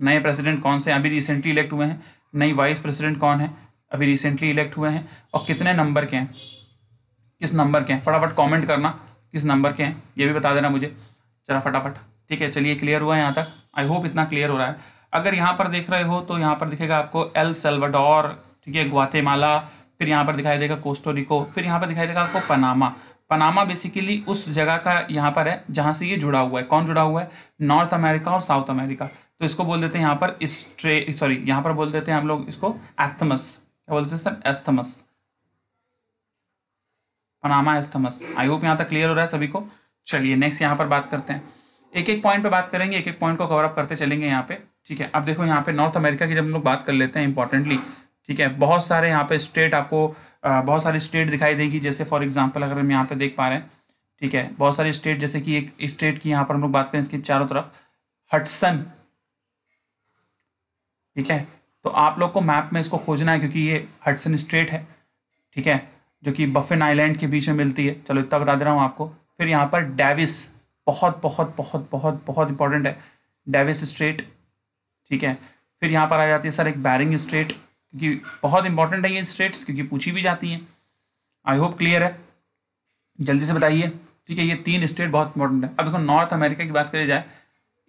नए प्रेसिडेंट कौन से अभी रिसेंटली इलेक्ट हुए हैं नई वाइस प्रेसिडेंट कौन है अभी रिसेंटली इलेक्ट हुए हैं और कितने नंबर के हैं किस नंबर के हैं फटाफट कमेंट करना किस नंबर के हैं ये भी बता देना मुझे चला फटाफट ठीक है चलिए क्लियर हुआ है यहाँ तक आई होप इतना क्लियर हो रहा है अगर यहाँ पर देख रहे हो तो यहाँ पर दिखेगा आपको एल सेल्वाडोर ठीक है ग्वातेमाला फिर यहाँ पर दिखाई देगा कोस्टोरिको फिर यहाँ पर दिखाई देगा आपको पनामा पनामा बेसिकली उस जगह का यहाँ पर है जहाँ से ये जुड़ा हुआ है कौन जुड़ा हुआ है नॉर्थ अमेरिका और साउथ अमेरिका तो इसको बोल देते हैं यहाँ पर स्ट्रे सॉरी यहाँ पर बोल देते हैं हम लोग इसको एस्थमस क्या बोलते हैं sir isthmus Panama isthmus I hope यहाँ तक क्लियर हो रहा है सभी को चलिए नेक्स्ट यहाँ पर बात करते हैं एक एक पॉइंट पे बात करेंगे एक एक पॉइंट को कवर अप करते चलेंगे यहाँ पे ठीक है अब देखो यहाँ पे नॉर्थ अमेरिका की जब हम लोग बात कर लेते हैं इंपॉर्टेंटली ठीक है बहुत सारे यहाँ पे स्टेट आपको बहुत सारी स्टेट दिखाई देगी जैसे फॉर एग्जाम्पल अगर हम यहाँ पे देख पा रहे हैं ठीक है बहुत सारी स्टेट जैसे कि एक स्टेट की यहाँ पर हम लोग बात करें इसकी चारों तरफ हटसन ठीक है तो आप लोग को मैप में इसको खोजना है क्योंकि ये हटसन स्टेट है ठीक है जो कि बफिन आइलैंड के बीच में मिलती है चलो इतना बता दे रहा हूँ आपको फिर यहाँ पर डेविस बहुत बहुत बहुत बहुत बहुत इंपॉर्टेंट है डेविस स्ट्रेट ठीक है फिर यहाँ पर आ जाती है सर एक बैरिंग स्ट्रेट क्योंकि बहुत इंपॉर्टेंट है ये स्ट्रेट्स क्योंकि पूछी भी जाती हैं आई होप क्लियर है जल्दी से बताइए ठीक है ये तीन स्टेट बहुत इंपॉर्टेंट है अब देखो नॉर्थ अमेरिका की बात करी जाए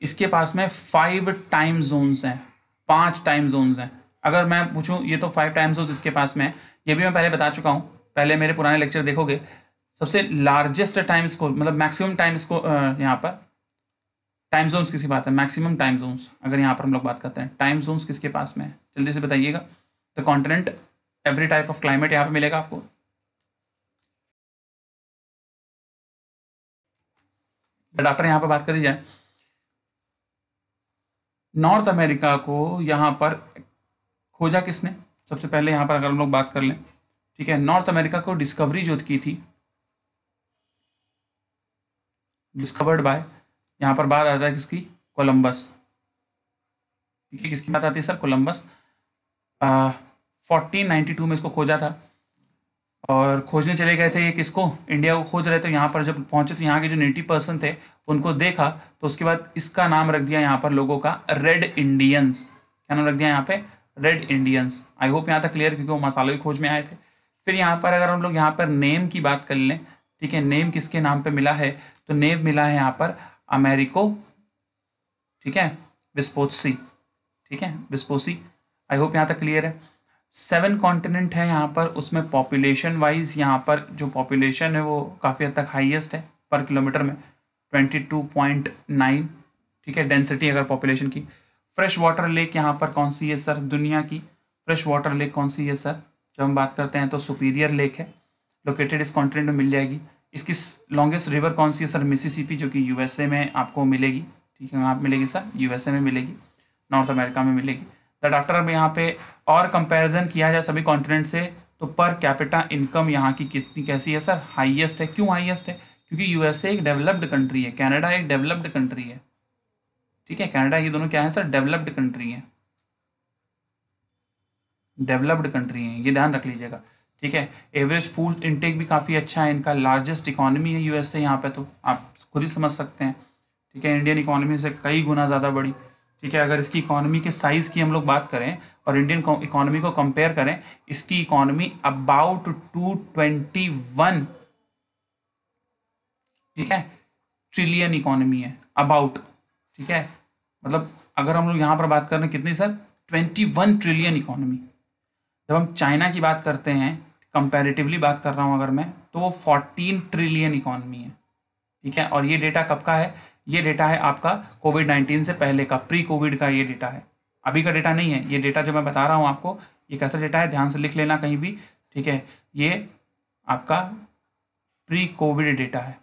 इसके पास में फाइव टाइम जोन्स हैं पांच टाइम जोन्स हैं अगर मैं पूछूं ये तो फाइव टाइम जोन इसके पास में है ये भी मैं पहले बता चुका हूँ पहले मेरे पुराने लेक्चर देखोगे सबसे लार्जेस्ट टाइम स्कोर मतलब मैक्सिमम टाइम स्कोर यहाँ पर टाइम जोन्स किसी बात है मैक्सिमम टाइम जोन्स अगर यहाँ पर हम लोग बात करते हैं टाइम जोन्स किसके पास में है जल्दी से बताइएगा the continent every type of climate यहाँ पर मिलेगा आपको डॉक्टर यहाँ पर बात करी जाए नॉर्थ अमेरिका को यहाँ पर खोजा किसने सबसे पहले यहाँ पर अगर हम लोग बात कर लें ठीक है नॉर्थ अमेरिका को डिस्कवरी जो की थी डिस्कवर्ड बाय यहाँ पर बात आता है किसकी कोलम्बस ठीक है किसकी बात आती है sir Columbus fourteen ninety two में इसको खोजा था और खोजने चले गए थे ये किसको इंडिया को खोज रहे थे यहाँ पर जब पहुंचे तो यहाँ के जो नेटिव पर्सन थे उनको देखा तो उसके बाद इसका नाम रख दिया यहाँ पर लोगों का रेड इंडियंस क्या नाम रख दिया यहाँ पे रेड इंडियंस आई होप यहाँ तक क्लियर क्योंकि वो मसालों की खोज में आए थे फिर यहाँ पर अगर हम लोग यहाँ पर नेम की बात कर लें ठीक है नेम किसके नाम पर मिला है तो नेव मिला है यहाँ पर अमेरिको ठीक है विस्पोसी ठीक है विस्पोसी आई होप यहाँ तक क्लियर है सेवन कॉन्टिनेंट है यहाँ पर उसमें पॉपुलेशन वाइज यहाँ पर जो पॉपुलेशन है वो काफ़ी हद तक हाईएस्ट है पर किलोमीटर में ट्वेंटी टू पॉइंट नाइन ठीक है डेंसिटी अगर पॉपुलेशन की फ्रेश वाटर लेक यहाँ पर कौन सी है सर दुनिया की फ्रेश वाटर लेक कौन सी है सर जब हम बात करते हैं तो सुपीरियर लेक है लोकेटेड इस कॉन्टिनेंट में मिल जाएगी इसकी लॉन्गेस्ट रिवर कौन सी है सर मिसिसिपी जो कि यूएसए में आपको मिलेगी ठीक है यहाँ मिलेगी सर यूएसए में मिलेगी नॉर्थ अमेरिका में मिलेगी द डॉक्टर अब यहाँ पे और कंपैरिजन किया जाए सभी कॉन्टिनेंट से तो पर कैपिटा इनकम यहाँ की कितनी कैसी है सर हाइएस्ट है क्यों हाइएस्ट है क्योंकि यूएसए एक डेवलप्ड कंट्री है कैनेडा एक डेवलप्ड कंट्री है ठीक है कैनेडा ये दोनों क्या है सर डेवलप्ड कंट्री है डेवलप्ड कंट्री है ये ध्यान रख लीजिएगा ठीक है एवरेज फूड इंटेक भी काफ़ी अच्छा है इनका लार्जेस्ट इकोनॉमी है यूएसए यहाँ पे तो आप खुद ही समझ सकते हैं ठीक है इंडियन इकोनॉमी से कई गुना ज़्यादा बड़ी ठीक है अगर इसकी इकोनॉमी के साइज़ की हम लोग बात करें और इंडियन इकोनॉमी को कंपेयर करें इसकी economy about to twenty one ठीक है ट्रिलियन इकोनॉमी है अबाउट ठीक है मतलब अगर हम लोग यहाँ पर बात करें कितनी sir twenty one trillion economy जब हम चाइना की बात करते हैं कंपैरेटिवली बात कर रहा हूँ अगर मैं तो वो फोर्टीन ट्रिलियन इकोनमी है ठीक है और ये डेटा कब का है ये डेटा है आपका कोविड नाइन्टीन से पहले का प्री कोविड का ये डेटा है अभी का डेटा नहीं है ये डेटा जो मैं बता रहा हूँ आपको ये कैसा डेटा है ध्यान से लिख लेना कहीं भी ठीक है ये आपका प्री कोविड डेटा है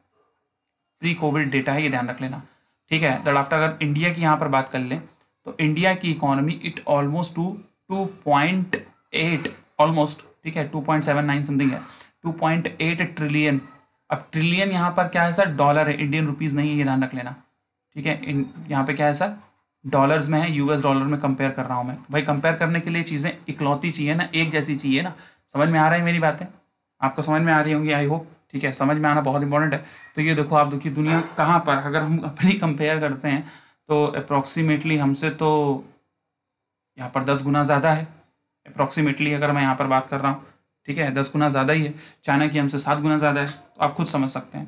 प्री कोविड डेटा है ये ध्यान रख लेना ठीक है दट आफ्टर अगर इंडिया की यहाँ पर बात कर लें तो इंडिया की economy it almost to two point eight almost ठीक है two point seven nine something है टू पॉइंट एट ट्रिलियन अब ट्रिलियन यहाँ पर क्या है सर डॉलर है इंडियन रुपीज़ नहीं है ये ध्यान रख लेना ठीक है इन यहाँ पे क्या है सर डॉलर्स में है यूएस डॉलर में कंपेयर कर रहा हूँ मैं भाई कंपेयर करने के लिए चीज़ें इकलौती चाहिए ना एक जैसी चाहिए ना समझ में आ रहा है मेरी बातें आपको समझ में आ रही होंगी आई होप ठीक है समझ में आना बहुत इंपॉर्टेंट है तो ये देखो आप देखिए दुनिया कहाँ पर अगर हम अपनी कंपेयर करते हैं तो अप्रॉक्सीमेटली हमसे तो यहाँ पर दस गुना ज़्यादा है अप्रॉक्सीमेटली अगर मैं यहाँ पर बात कर रहा हूँ ठीक है दस गुना ज़्यादा ही है चाइना की हमसे सात गुना ज़्यादा है तो आप खुद समझ सकते हैं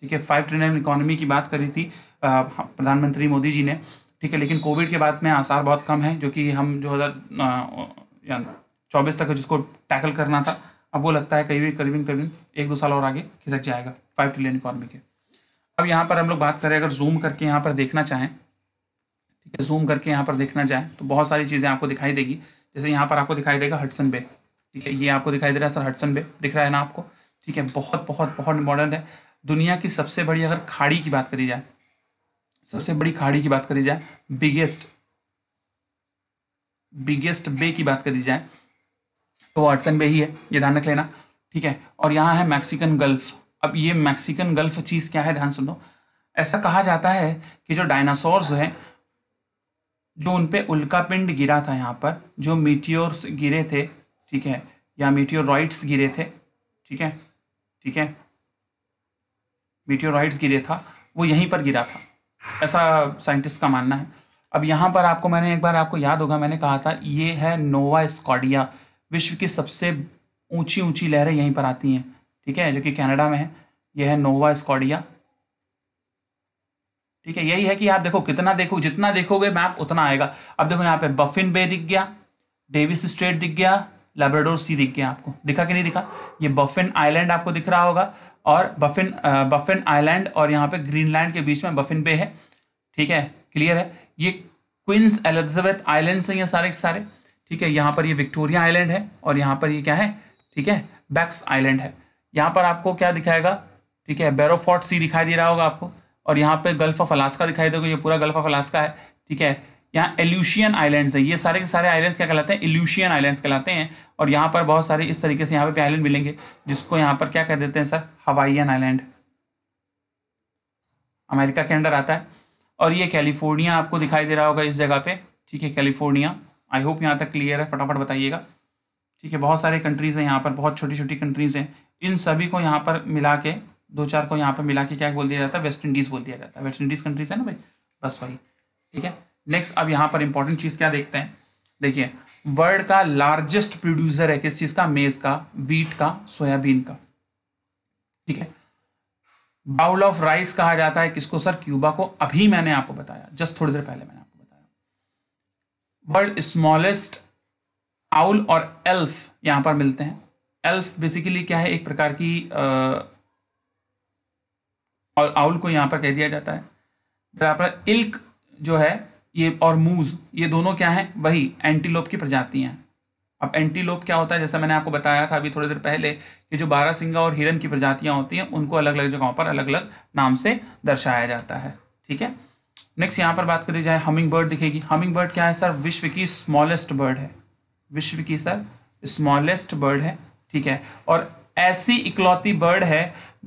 ठीक है फाइव ट्रिलियन इकोनॉमी की बात करी थी प्रधानमंत्री मोदी जी ने ठीक है लेकिन कोविड के बाद में आसार बहुत कम है जो कि हम जो हज़ार चौबीस तक जिसको टैकल करना था अब वो लगता है कहीं करीबन करीबन एक दो साल और आगे खिसक जाएगा फाइव ट्रिलियन इकोनॉमी के अब यहाँ पर हम लोग बात करें अगर जूम करके यहाँ पर देखना चाहें ठीक है जूम करके यहाँ पर देखना चाहें तो बहुत सारी चीज़ें आपको दिखाई देगी जैसे यहाँ पर आपको दिखाई देगा हटसन बे ठीक है ये आपको दिखाई दे रहा है सर हटसन बे दिख रहा है ना आपको ठीक है बहुत बहुत बहुत इंपॉर्टेंट है दुनिया की सबसे बड़ी अगर खाड़ी की बात करी जाए सबसे बड़ी खाड़ी की बात करी जाए बिगेस्ट बिगेस्ट बे की बात करी जाए तो हटसन बे ही है ये ध्यान रख लेना ठीक है और यहाँ है मैक्सिकन गल्फ अब ये मैक्सिकन गल्फ चीज़ क्या है ध्यान सुनो ऐसा कहा जाता है कि जो डायनासोर्स हैं जो उन पर उल्कापिंड गिरा था यहाँ पर जो मीटियोर्स गिरे थे ठीक है या मीटियोराइट्स गिरे थे ठीक है ठीक है मीटियोराइट्स गिरे था वो यहीं पर गिरा था ऐसा साइंटिस्ट का मानना है अब यहाँ पर आपको मैंने एक बार आपको याद होगा मैंने कहा था ये है नोवा स्कॉडिया विश्व की सबसे ऊंची ऊंची लहरें यहीं पर आती हैं ठीक है जो कि कनाडा में है यह है नोवा स्कॉडिया ठीक है यही है कि आप देखो कितना देखो जितना देखोगे मैप उतना आएगा अब देखो यहाँ पे बफिन बे दिख गया डेविस स्ट्रेट दिख गया लेब्राडोर सी दिख गया आपको दिखा कि नहीं दिखा ये बफिन आइलैंड आपको दिख रहा होगा और बफिन बफिन आइलैंड और यहाँ पे ग्रीनलैंड के बीच में बफिन बे है ठीक है क्लियर है ये क्वींस एलिजाबेथ आइलैंड से ये सारे सारे ठीक है यहाँ पर ये विक्टोरिया आइलैंड है और यहाँ पर ये क्या है ठीक है बैक्स आइलैंड है यहाँ पर आपको क्या दिखाएगा ठीक है बैरोफॉर्ट सी दिखाई दे रहा होगा आपको और यहाँ पे गल्फ ऑफ अलास्का दिखाई देगा ये पूरा गल्फ ऑफ अलास्का है ठीक है यहाँ एल्यूशियन आइलैंड्स है ये सारे के सारे आइलैंड्स क्या कहलाते हैं एल्यूशियन आइलैंड्स कहलाते हैं और यहाँ पर बहुत सारे इस तरीके से यहाँ पे आइलैंड मिलेंगे जिसको यहाँ पर क्या कह देते हैं सर हवाइन आइलैंड अमेरिका के अंडर आता है और ये कैलिफोर्निया आपको दिखाई दे रहा होगा इस जगह पे ठीक है कैलिफोर्निया आई होप यहाँ तक क्लियर है फटाफट बताइएगा ठीक है बहुत सारे कंट्रीज़ हैं यहाँ पर बहुत छोटी छोटी कंट्रीज़ हैं इन सभी को यहाँ पर मिला के दो चार को यहाँ पे मिला के क्या बोल दिया जाता है वेस्ट इंडीज़ बोल दिया जाता है वेस्ट इंडीज़ कंट्रीज है ना भाई बस भाई ठीक है नेक्स्ट अब यहाँ पर इंपॉर्टेंट चीज़ क्या देखते हैं देखिए वर्ल्ड का लार्जेस्ट प्रोड्यूसर है किस चीज़ का मेज़ का वीट का सोयाबीन का ठीक है बाउल ऑफ राइस कहा जाता है किसको सर क्यूबा को अभी मैंने आपको बताया जस्ट थोड़ी देर पहले मैंने आपको बताया वर्ल्ड स्मॉलेस्ट आउल और एल्फ यहाँ पर मिलते हैं एल्फ बेसिकली क्या है एक प्रकार की आ, और आउल को यहाँ पर कह दिया जाता है यहाँ इल्क जो है ये और मूज ये दोनों क्या हैं वही एंटीलोप की प्रजातियाँ हैं अब एंटीलोप क्या होता है जैसा मैंने आपको बताया था अभी थोड़ी देर पहले कि जो बारह सिंगा और हिरन की प्रजातियाँ होती हैं उनको अलग अलग जगहों पर अलग अलग नाम से दर्शाया जाता है ठीक है नेक्स्ट यहाँ पर बात करी जाए हमिंग बर्ड दिखेगी हमिंग बर्ड क्या है सर विश्व की स्मॉलेस्ट बर्ड है विश्व की सर स्मॉलेस्ट बर्ड है ठीक है और ऐसी इकलौती बर्ड है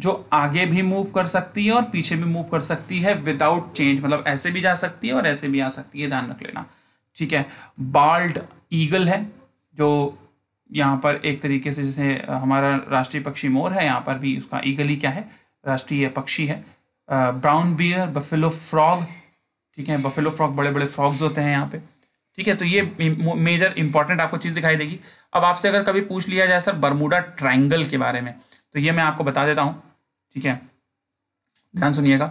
जो आगे भी मूव कर सकती है और पीछे भी मूव कर सकती है विदाउट चेंज मतलब ऐसे भी जा सकती है और ऐसे भी आ सकती है ध्यान रख लेना ठीक है बाल्ड ईगल है जो यहाँ पर एक तरीके से जैसे हमारा राष्ट्रीय पक्षी मोर है यहाँ पर भी उसका ईगल ही क्या है राष्ट्रीय पक्षी है ब्राउन बियर बफेलो फ्रॉग ठीक है बफेलो फ्रॉग बड़े बड़े फ्रॉग्स होते हैं यहाँ पे ठीक है तो ये मेजर इंपॉर्टेंट आपको चीज़ दिखाई देगी अब आपसे अगर कभी पूछ लिया जाए सर बरमूडा ट्राइंगल के बारे में तो ये मैं आपको बता देता हूं ठीक है ध्यान सुनिएगा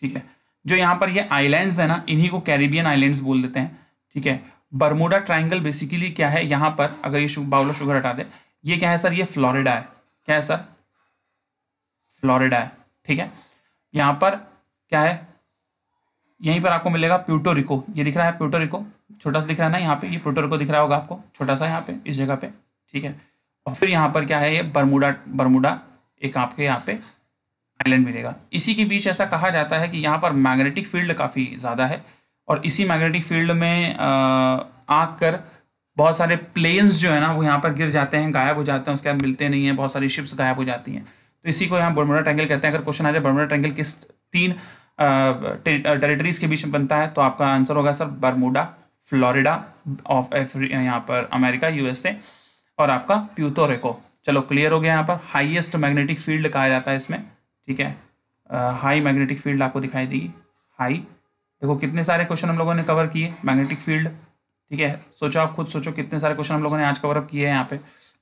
ठीक है जो यहां पर ये आइलैंड्स है ना इन्हीं को कैरिबियन आइलैंड्स बोल देते हैं ठीक है बरमूडा ट्राइंगल बेसिकली क्या है यहां पर अगर ये बाउल शुगर हटा दे ये क्या है सर ये फ्लोरिडा है क्या है सर फ्लोरिडा है ठीक है यहां पर क्या है यहीं पर आपको मिलेगा प्यूटोरिको ये दिख रहा है प्यूटोरिको छोटा सा दिख रहा है ना यहाँ पे ये को दिख रहा होगा आपको छोटा सा यहाँ पे इस जगह पे ठीक है और फिर यहाँ पर क्या है ये बरमूडा बरमूडा एक आपके यहाँ पे आइलैंड मिलेगा इसी के बीच ऐसा कहा जाता है कि यहाँ पर मैग्नेटिक फील्ड काफ़ी ज़्यादा है और इसी मैग्नेटिक फील्ड में आग कर बहुत सारे प्लेन्स जो है ना वो यहाँ पर गिर जाते हैं गायब हो जाते हैं उसके बाद मिलते नहीं हैं बहुत सारी शिप्स गायब हो जाती हैं तो इसी को यहाँ बर्मोडा ट्रैंगल कहते हैं अगर क्वेश्चन आ जाए बर्मोडा ट्रैंगल किस तीन टेरिटरीज के बीच में बनता है तो आपका आंसर होगा सर बर्मुडा फ्लोरिडा ऑफ एफ्री यहाँ पर अमेरिका यूएसए और आपका प्यूतोरेको चलो क्लियर हो गया यहाँ पर हाईएस्ट मैग्नेटिक फील्ड कहा जाता है इसमें ठीक है हाई मैग्नेटिक फील्ड आपको दिखाई देगी हाई देखो कितने सारे क्वेश्चन हम लोगों ने कवर किए मैग्नेटिक फील्ड ठीक है सोचो आप खुद सोचो कितने सारे क्वेश्चन हम लोगों ने आज कवर अप किए हैं यहाँ पे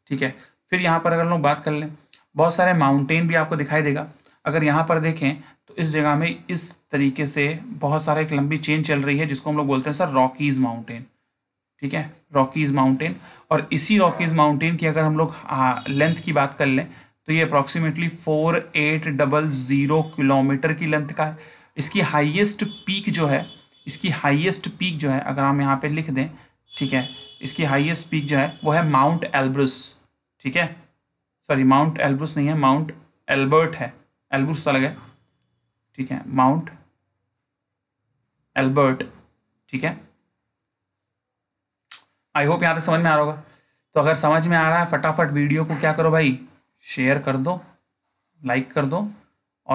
ठीक है फिर यहाँ पर अगर हम लोग बात कर लें बहुत सारे माउंटेन भी आपको दिखाई देगा अगर यहाँ पर देखें तो इस जगह में इस तरीके से बहुत सारा एक लंबी चेन चल रही है जिसको हम लोग बोलते हैं सर रॉकीज़ माउंटेन ठीक है रॉकीज़ माउंटेन और इसी रॉकीज़ माउंटेन की अगर हम लोग लेंथ की बात कर लें तो ये approximately four eight double zero kilometre की लेंथ का है इसकी हाइएस्ट पीक जो है इसकी हाइएस्ट पीक जो है अगर हम यहाँ पे लिख दें ठीक है इसकी हाइएस्ट पीक जो है वो है माउंट एल्ब्रस ठीक है सॉरी माउंट एल्ब्रस नहीं है माउंट एल्बर्ट है एल्ब्रस तो अलग है ठीक है माउंट एल्बर्ट ठीक है आई होप यहां तक समझ में आ रहा होगा तो अगर समझ में आ रहा है फटाफट वीडियो को क्या करो भाई शेयर कर दो लाइक कर दो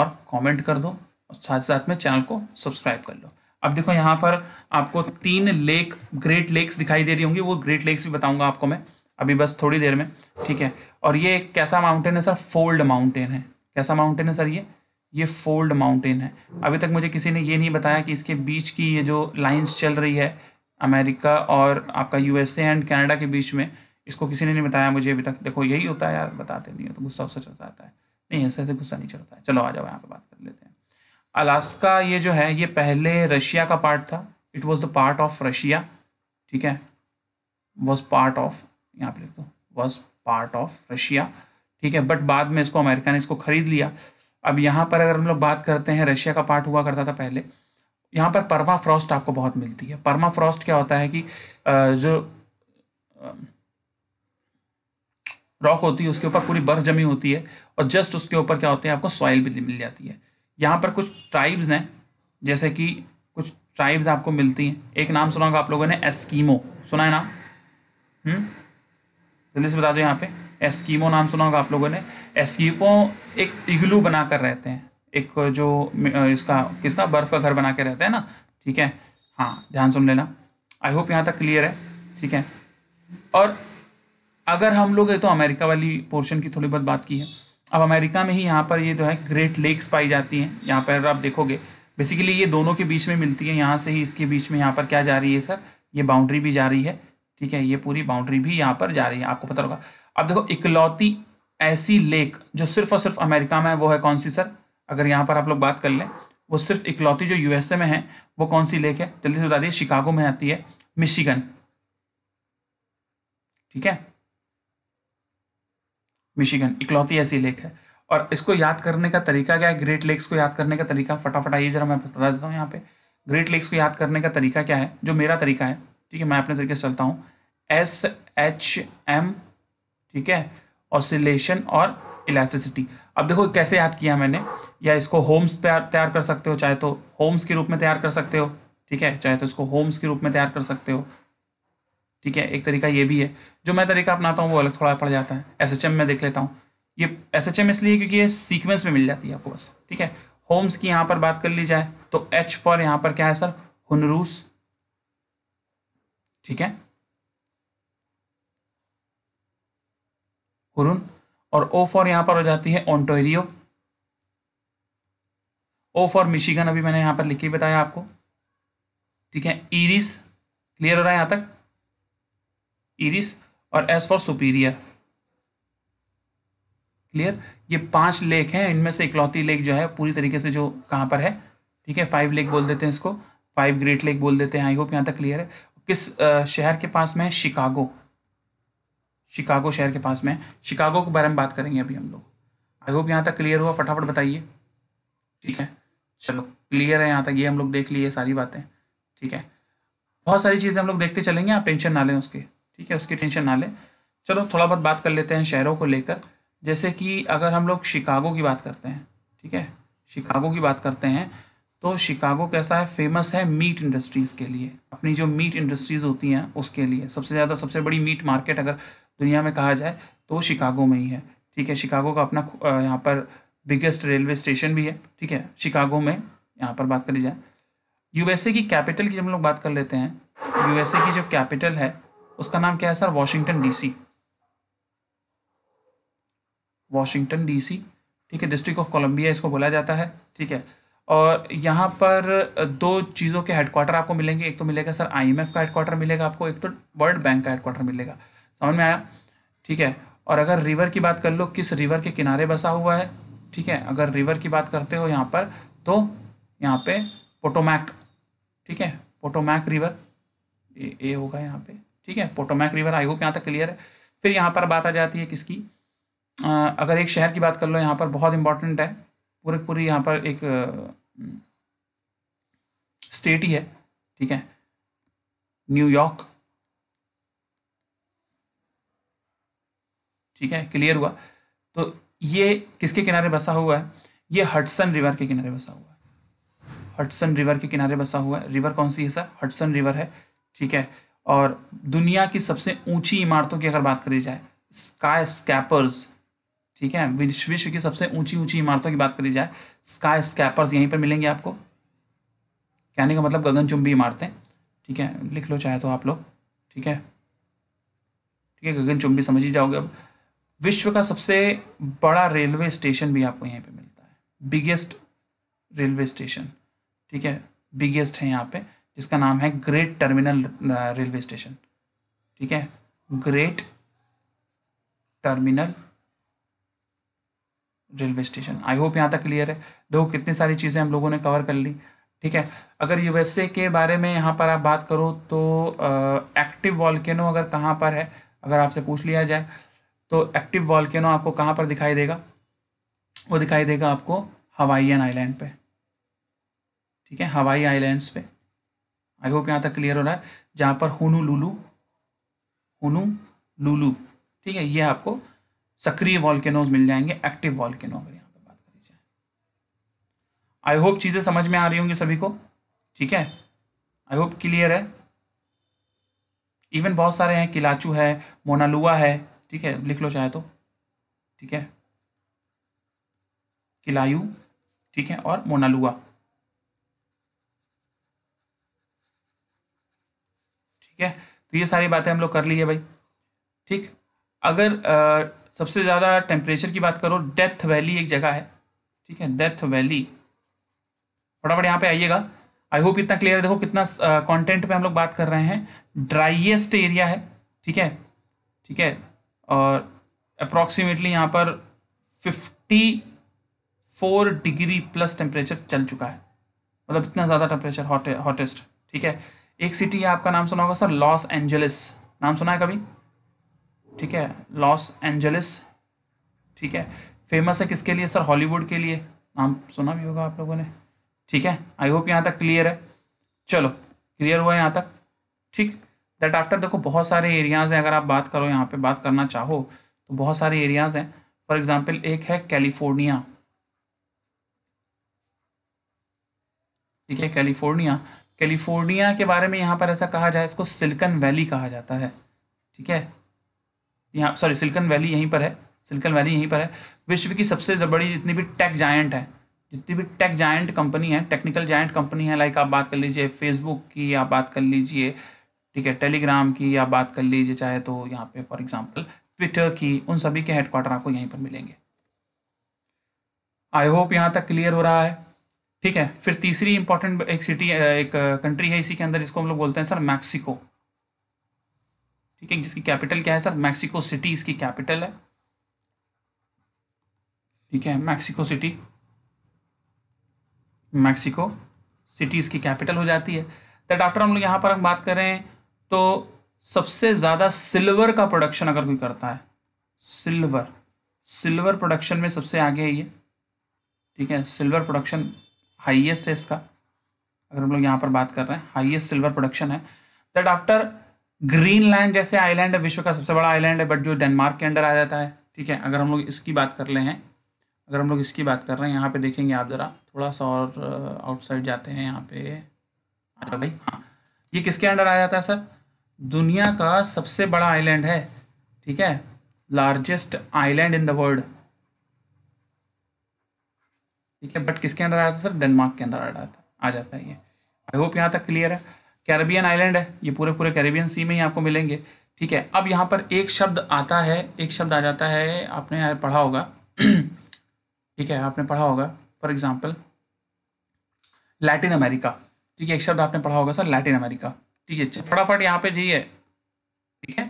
और कमेंट कर दो और साथ साथ में चैनल को सब्सक्राइब कर लो अब देखो यहाँ पर आपको तीन लेक ग्रेट लेक्स दिखाई दे रही होंगी वो ग्रेट लेक्स भी बताऊंगा आपको मैं अभी बस थोड़ी देर में ठीक है और ये कैसा माउंटेन है सर फोल्ड माउंटेन है कैसा माउंटेन है सर ये ये फोल्ड माउंटेन है अभी तक मुझे किसी ने ये नहीं बताया कि इसके बीच की ये जो लाइंस चल रही है अमेरिका और आपका यूएसए एंड कनाडा के बीच में इसको किसी ने नहीं बताया मुझे अभी तक देखो यही होता है यार बताते नहीं हो तो गुस्सा उससे चलता आता है नहीं ऐसे ऐसे गुस्सा नहीं चलता है चलो आ जाओ यहाँ पर बात कर लेते हैं अलास्का ये जो है ये पहले रशिया का पार्ट था it was the part of Russia ठीक है वॉज पार्ट ऑफ यहाँ पे लिख दो वॉज पार्ट ऑफ रशिया ठीक है बट बाद में इसको अमेरिका ने इसको खरीद लिया अब यहाँ पर अगर हम लोग बात करते हैं रशिया का पार्ट हुआ करता था पहले यहाँ पर परमा फ्रॉस्ट आपको बहुत मिलती है परमा फ्रॉस्ट क्या होता है कि जो रॉक होती है उसके ऊपर पूरी बर्फ जमी होती है और जस्ट उसके ऊपर क्या होते हैं आपको सॉइल भी मिल जाती है यहाँ पर कुछ ट्राइब्स हैं जैसे कि कुछ ट्राइब्स आपको मिलती हैं एक नाम सुना आप लोगों ने एस्कीमो सुना है नाम हम्म? जल्दी से बता दो यहाँ पे एस्कीमो नाम सुना होगा आप लोगों ने एस्कीमो एक इग्लू बना कर रहते हैं एक जो इसका किसका बर्फ का घर बना के रहते हैं ना ठीक है हाँ ध्यान सुन लेना आई होप यहाँ तक क्लियर है ठीक है और अगर हम लोग तो अमेरिका वाली पोर्शन की थोड़ी बहुत बात की है अब अमेरिका में ही यहाँ पर ये जो है ग्रेट लेक्स पाई जाती हैं यहाँ पर आप देखोगे बेसिकली ये दोनों के बीच में मिलती है यहाँ से ही इसके बीच में यहाँ पर क्या जा रही है सर ये बाउंड्री भी जा रही है ठीक है ये पूरी बाउंड्री भी यहाँ पर जा रही है आपको पता होगा अब देखो इकलौती ऐसी लेक जो सिर्फ और सिर्फ अमेरिका में है वो है कौन सी सर अगर यहाँ पर आप लोग बात कर लें वो सिर्फ इकलौती जो यूएसए में है वो कौन सी लेक है जल्दी से बता दिए शिकागो में आती है मिशिगन ठीक है मिशिगन इकलौती ऐसी लेक है और इसको याद करने का तरीका क्या है ग्रेट लेक्स को याद करने का तरीका फटाफट आइए जरा मैं बता देता हूँ यहाँ पे ग्रेट लेक्स को याद करने का तरीका क्या है जो मेरा तरीका है ठीक है मैं अपने तरीके से चलता हूँ एस एच एम ठीक है ऑसिलेशन और इलास्टिसिटी अब देखो कैसे याद किया मैंने या इसको होम्स तैयार तैयार कर सकते हो चाहे तो होम्स के रूप में तैयार कर सकते हो ठीक है चाहे तो इसको होम्स के रूप में तैयार कर सकते हो ठीक है एक तरीका ये भी है जो मैं तरीका अपनाता हूँ वो अलग थोड़ा पड़ जाता है एस में देख लेता हूँ ये एस इसलिए क्योंकि ये सीक्वेंस में मिल जाती है आपको बस ठीक है होम्स की यहाँ पर बात कर ली जाए तो एच फॉर यहाँ पर क्या है सर हनरूस ठीक है हुरुन और ओ फॉर यहां पर हो जाती है ओंटोरियो ओ फॉर मिशिगन अभी मैंने यहां पर लिख के बताया आपको ठीक है इरिस क्लियर हो रहा है यहां तक इरिस और एस फॉर सुपीरियर क्लियर ये पांच लेक हैं इनमें से इकलौती लेक जो है पूरी तरीके से जो कहां पर है ठीक है फाइव लेक बोल देते हैं इसको फाइव ग्रेट लेक बोल देते हैं आई होप यहां तक क्लियर है किस शहर के पास में है शिकागो शिकागो शहर के पास में शिकागो के बारे में बात करेंगे अभी हम लोग आई होप यहाँ तक क्लियर हुआ फटाफट बताइए ठीक है चलो क्लियर है यहाँ तक ये हम लोग देख लिए सारी बातें ठीक है बहुत सारी चीज़ें हम लोग देखते चलेंगे आप टेंशन ना लें उसके ठीक है उसकी टेंशन ना लें चलो थोड़ा बहुत बात कर लेते हैं शहरों को लेकर जैसे कि अगर हम लोग शिकागो की बात करते हैं ठीक है शिकागो की बात करते हैं तो शिकागो कैसा है फेमस है मीट इंडस्ट्रीज़ के लिए अपनी जो मीट इंडस्ट्रीज़ होती हैं उसके लिए सबसे ज़्यादा सबसे बड़ी मीट मार्केट अगर दुनिया में कहा जाए तो वो शिकागो में ही है ठीक है शिकागो का अपना यहाँ पर बिगेस्ट रेलवे स्टेशन भी है ठीक है शिकागो में यहाँ पर बात करी जाए यूएसए की कैपिटल की हम लोग बात कर लेते हैं यूएसए की जो कैपिटल है उसका नाम क्या है sir Washington DC Washington DC ठीक है डिस्ट्रिक्ट ऑफ कोलंबिया इसको बोला जाता है ठीक है और यहाँ पर दो चीज़ों के हेडक्वार्टर आपको मिलेंगे एक तो मिलेगा सर आईएमएफ का हेडक्वार्टर मिलेगा आपको एक तो वर्ल्ड बैंक का हेडक्वार्टर मिलेगा समझ में आया ठीक है और अगर रिवर की बात कर लो किस रिवर के किनारे बसा हुआ है ठीक है अगर रिवर की बात करते हो यहाँ पर तो यहाँ पे पोटोमैक ठीक है पोटोमैक रिवर ए, ए होगा यहाँ पे ठीक है पोटोमैक रिवर आई होप यहाँ तक क्लियर है फिर यहाँ पर बात आ जाती है किसकी आ, अगर एक शहर की बात कर लो यहाँ पर बहुत इंपॉर्टेंट है पूरे पूरी यहाँ पर एक स्टेट ही है ठीक है न्यूयॉर्क ठीक है क्लियर हुआ तो ये किसके किनारे बसा हुआ है ये हटसन रिवर के किनारे बसा हुआ है हटसन रिवर के किनारे बसा हुआ है रिवर कौन सी है सर हटसन रिवर है ठीक है और दुनिया की सबसे ऊंची इमारतों की अगर बात करी जाए स्काई स्कैपर्स ठीक है विश्व की सबसे ऊंची ऊंची इमारतों की बात करी जाए स्काई स्कैपर्स यहीं पर मिलेंगे आपको कहने का मतलब गगनचुंबी इमारतें ठीक है लिख लो चाहे तो आप लोग ठीक है ठीक है गगनचुंबी समझ ही जाओगे अब विश्व का सबसे बड़ा रेलवे स्टेशन भी आपको यहीं पे मिलता है बिगेस्ट रेलवे स्टेशन ठीक है बिगेस्ट है यहाँ पे जिसका नाम है ग्रेट टर्मिनल रेलवे स्टेशन ठीक है great terminal railway station I hope यहाँ तक क्लियर है देखो कितनी सारी चीज़ें हम लोगों ने कवर कर ली ठीक है अगर यूएसए के बारे में यहाँ पर आप बात करो तो एक्टिव वॉल्केनो अगर कहाँ पर है अगर आपसे पूछ लिया जाए तो एक्टिव वॉल्केनो आपको कहाँ पर दिखाई देगा वो दिखाई देगा आपको हवाईन आइलैंड पे ठीक है हवाई आइलैंड्स पे आई होप यहाँ तक क्लियर हो रहा है जहाँ पर हुनू लुलू हुनू लुलू ठीक है ये आपको सक्रिय वॉल्केनोज मिल जाएंगे एक्टिव वॉल्केनो अगर यहाँ पर बात करी जाए आई होप चीज़ें समझ में आ रही होंगी सभी को ठीक है आई होप क्लियर है इवन बहुत सारे हैं किलाचू है मोनालुआ है ठीक है लिख लो चाहे तो ठीक है किलायु ठीक है और मोनालुआ ठीक है तो ये सारी बातें हम लोग कर ली है भाई ठीक अगर आ, सबसे ज़्यादा टेम्परेचर की बात करो डेथ वैली एक जगह है ठीक है डेथ वैली फटाफट यहां पे आइएगा आई होप इतना क्लियर है देखो कितना कंटेंट पे हम लोग बात कर रहे हैं ड्राइएस्ट एरिया है ठीक है ठीक है और अप्रॉक्सीमेटली यहाँ पर 54 डिग्री प्लस टेम्परेचर चल चुका है मतलब इतना ज़्यादा टेम्परेचर हॉट हॉटेस्ट ठीक है एक सिटी है आपका नाम सुना होगा सर लॉस एंजलिस नाम सुना है कभी ठीक है लॉस एंजलिस ठीक है फेमस है किसके लिए सर हॉलीवुड के लिए नाम सुना भी होगा आप लोगों ने ठीक है आई होप यहाँ तक क्लियर है चलो क्लियर हुआ है यहाँ तक ठीक दैट आफ्टर देखो बहुत सारे एरियाज़ हैं अगर आप बात करो यहाँ पे बात करना चाहो तो बहुत सारे एरियाज़ हैं फॉर एग्जाम्पल एक है कैलिफोर्निया ठीक है कैलिफोर्निया कैलिफोर्निया के बारे में यहाँ पर ऐसा कहा जाए इसको सिल्कन वैली कहा जाता है ठीक है यहाँ सॉरी सिल्कन वैली यहीं पर है सिल्कन वैली यहीं पर है विश्व की सबसे बड़ी जितनी भी टेक जायंट है जितनी भी टेक जायंट कंपनी है टेक्निकल जायंट कंपनी है लाइक आप बात कर लीजिए फेसबुक की आप बात कर लीजिए ठीक है टेलीग्राम की या बात कर लीजिए चाहे तो यहाँ पे फॉर एग्जाम्पल ट्विटर की उन सभी के हेडक्वार्टर आपको यहीं पर मिलेंगे आई होप यहाँ तक क्लियर हो रहा है ठीक है फिर तीसरी इंपॉर्टेंट एक सिटी एक कंट्री है इसी के अंदर जिसको हम लोग बोलते हैं सर मैक्सिको ठीक है जिसकी कैपिटल क्या है सर मैक्सिको सिटी इसकी कैपिटल है ठीक है मैक्सिको सिटी मैक्सिको सिटी इसकी कैपिटल हो जाती है दैट आफ्टर हम लोग यहाँ पर हम बात कर रहे हैं तो सबसे ज़्यादा सिल्वर का प्रोडक्शन अगर कोई करता है सिल्वर सिल्वर प्रोडक्शन में सबसे आगे है ये ठीक है सिल्वर प्रोडक्शन हाईएस्ट है इसका अगर हम लोग यहाँ पर बात कर रहे हैं हाईएस्ट सिल्वर प्रोडक्शन है दैट आफ्टर ग्रीनलैंड जैसे आइलैंड है विश्व का सबसे बड़ा आइलैंड है बट जो डेनमार्क के अंडर आ जाता है ठीक है अगर हम लोग इसकी बात कर ले हैं अगर हम लोग इसकी बात कर रहे हैं यहाँ पे देखेंगे आप ज़रा थोड़ा सा और आउटसाइड uh, जाते हैं यहाँ पे अच्छा भाई हाँ ये किसके अंडर आ जाता है सर दुनिया का सबसे बड़ा आइलैंड है ठीक है largest island in the world ठीक है बट किसके अंदर आता है सर डेनमार्क के अंदर आ आ जाता है ये आई होप यहाँ तक क्लियर है कैरेबियन आइलैंड है ये पूरे पूरे कैरेबियन सी में ही आपको मिलेंगे ठीक है अब यहाँ पर एक शब्द आता है एक शब्द आ जाता है आपने यहाँ पढ़ा होगा ठीक है आपने पढ़ा होगा फॉर एग्जाम्पल लैटिन अमेरिका ठीक है एक शब्द आपने पढ़ा होगा सर लैटिन अमेरिका ठीक है फटाफट यहाँ पे जाइए ठीक है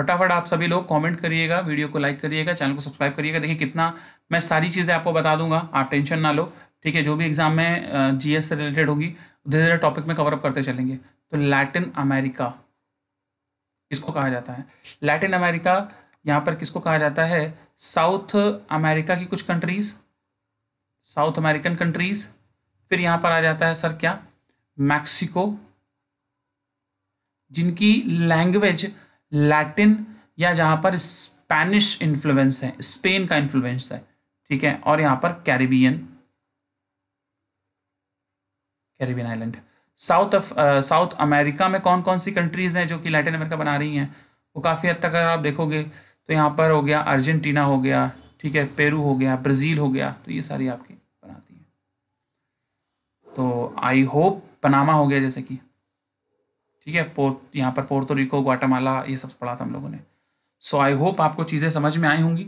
फटाफट आप सभी लोग कमेंट करिएगा वीडियो को लाइक करिएगा चैनल को सब्सक्राइब करिएगा देखिए कितना मैं सारी चीज़ें आपको बता दूंगा आप टेंशन ना लो ठीक है जो भी एग्जाम में जीएस से रिलेटेड होगी धीरे धीरे टॉपिक में कवरअप करते चलेंगे तो लैटिन अमेरिका किसको कहा जाता है लैटिन अमेरिका यहाँ पर किसको कहा जाता है साउथ अमेरिका की कुछ कंट्रीज साउथ अमेरिकन कंट्रीज फिर यहाँ पर आ जाता है सर क्या मैक्सिको जिनकी लैंग्वेज लैटिन या जहाँ पर स्पेनिश इन्फ्लुएंस है स्पेन का इन्फ्लुएंस है ठीक है और यहाँ पर Caribbean Caribbean island south south America में कौन कौन सी कंट्रीज़ हैं जो कि लैटिन अमेरिका बना रही हैं वो काफ़ी हद तक अगर आप देखोगे तो यहाँ पर हो गया अर्जेंटीना हो गया ठीक है पेरू हो गया ब्राज़ील हो गया तो ये सारी आपकी बनाती हैं तो आई होप पनामा हो गया जैसे कि ठीक है पोर्ट यहाँ पर पोर्तो रिको ग्वाटामाला ये सब पढ़ा था हम लोगों ने सो आई होप आपको चीज़ें समझ में आई होंगी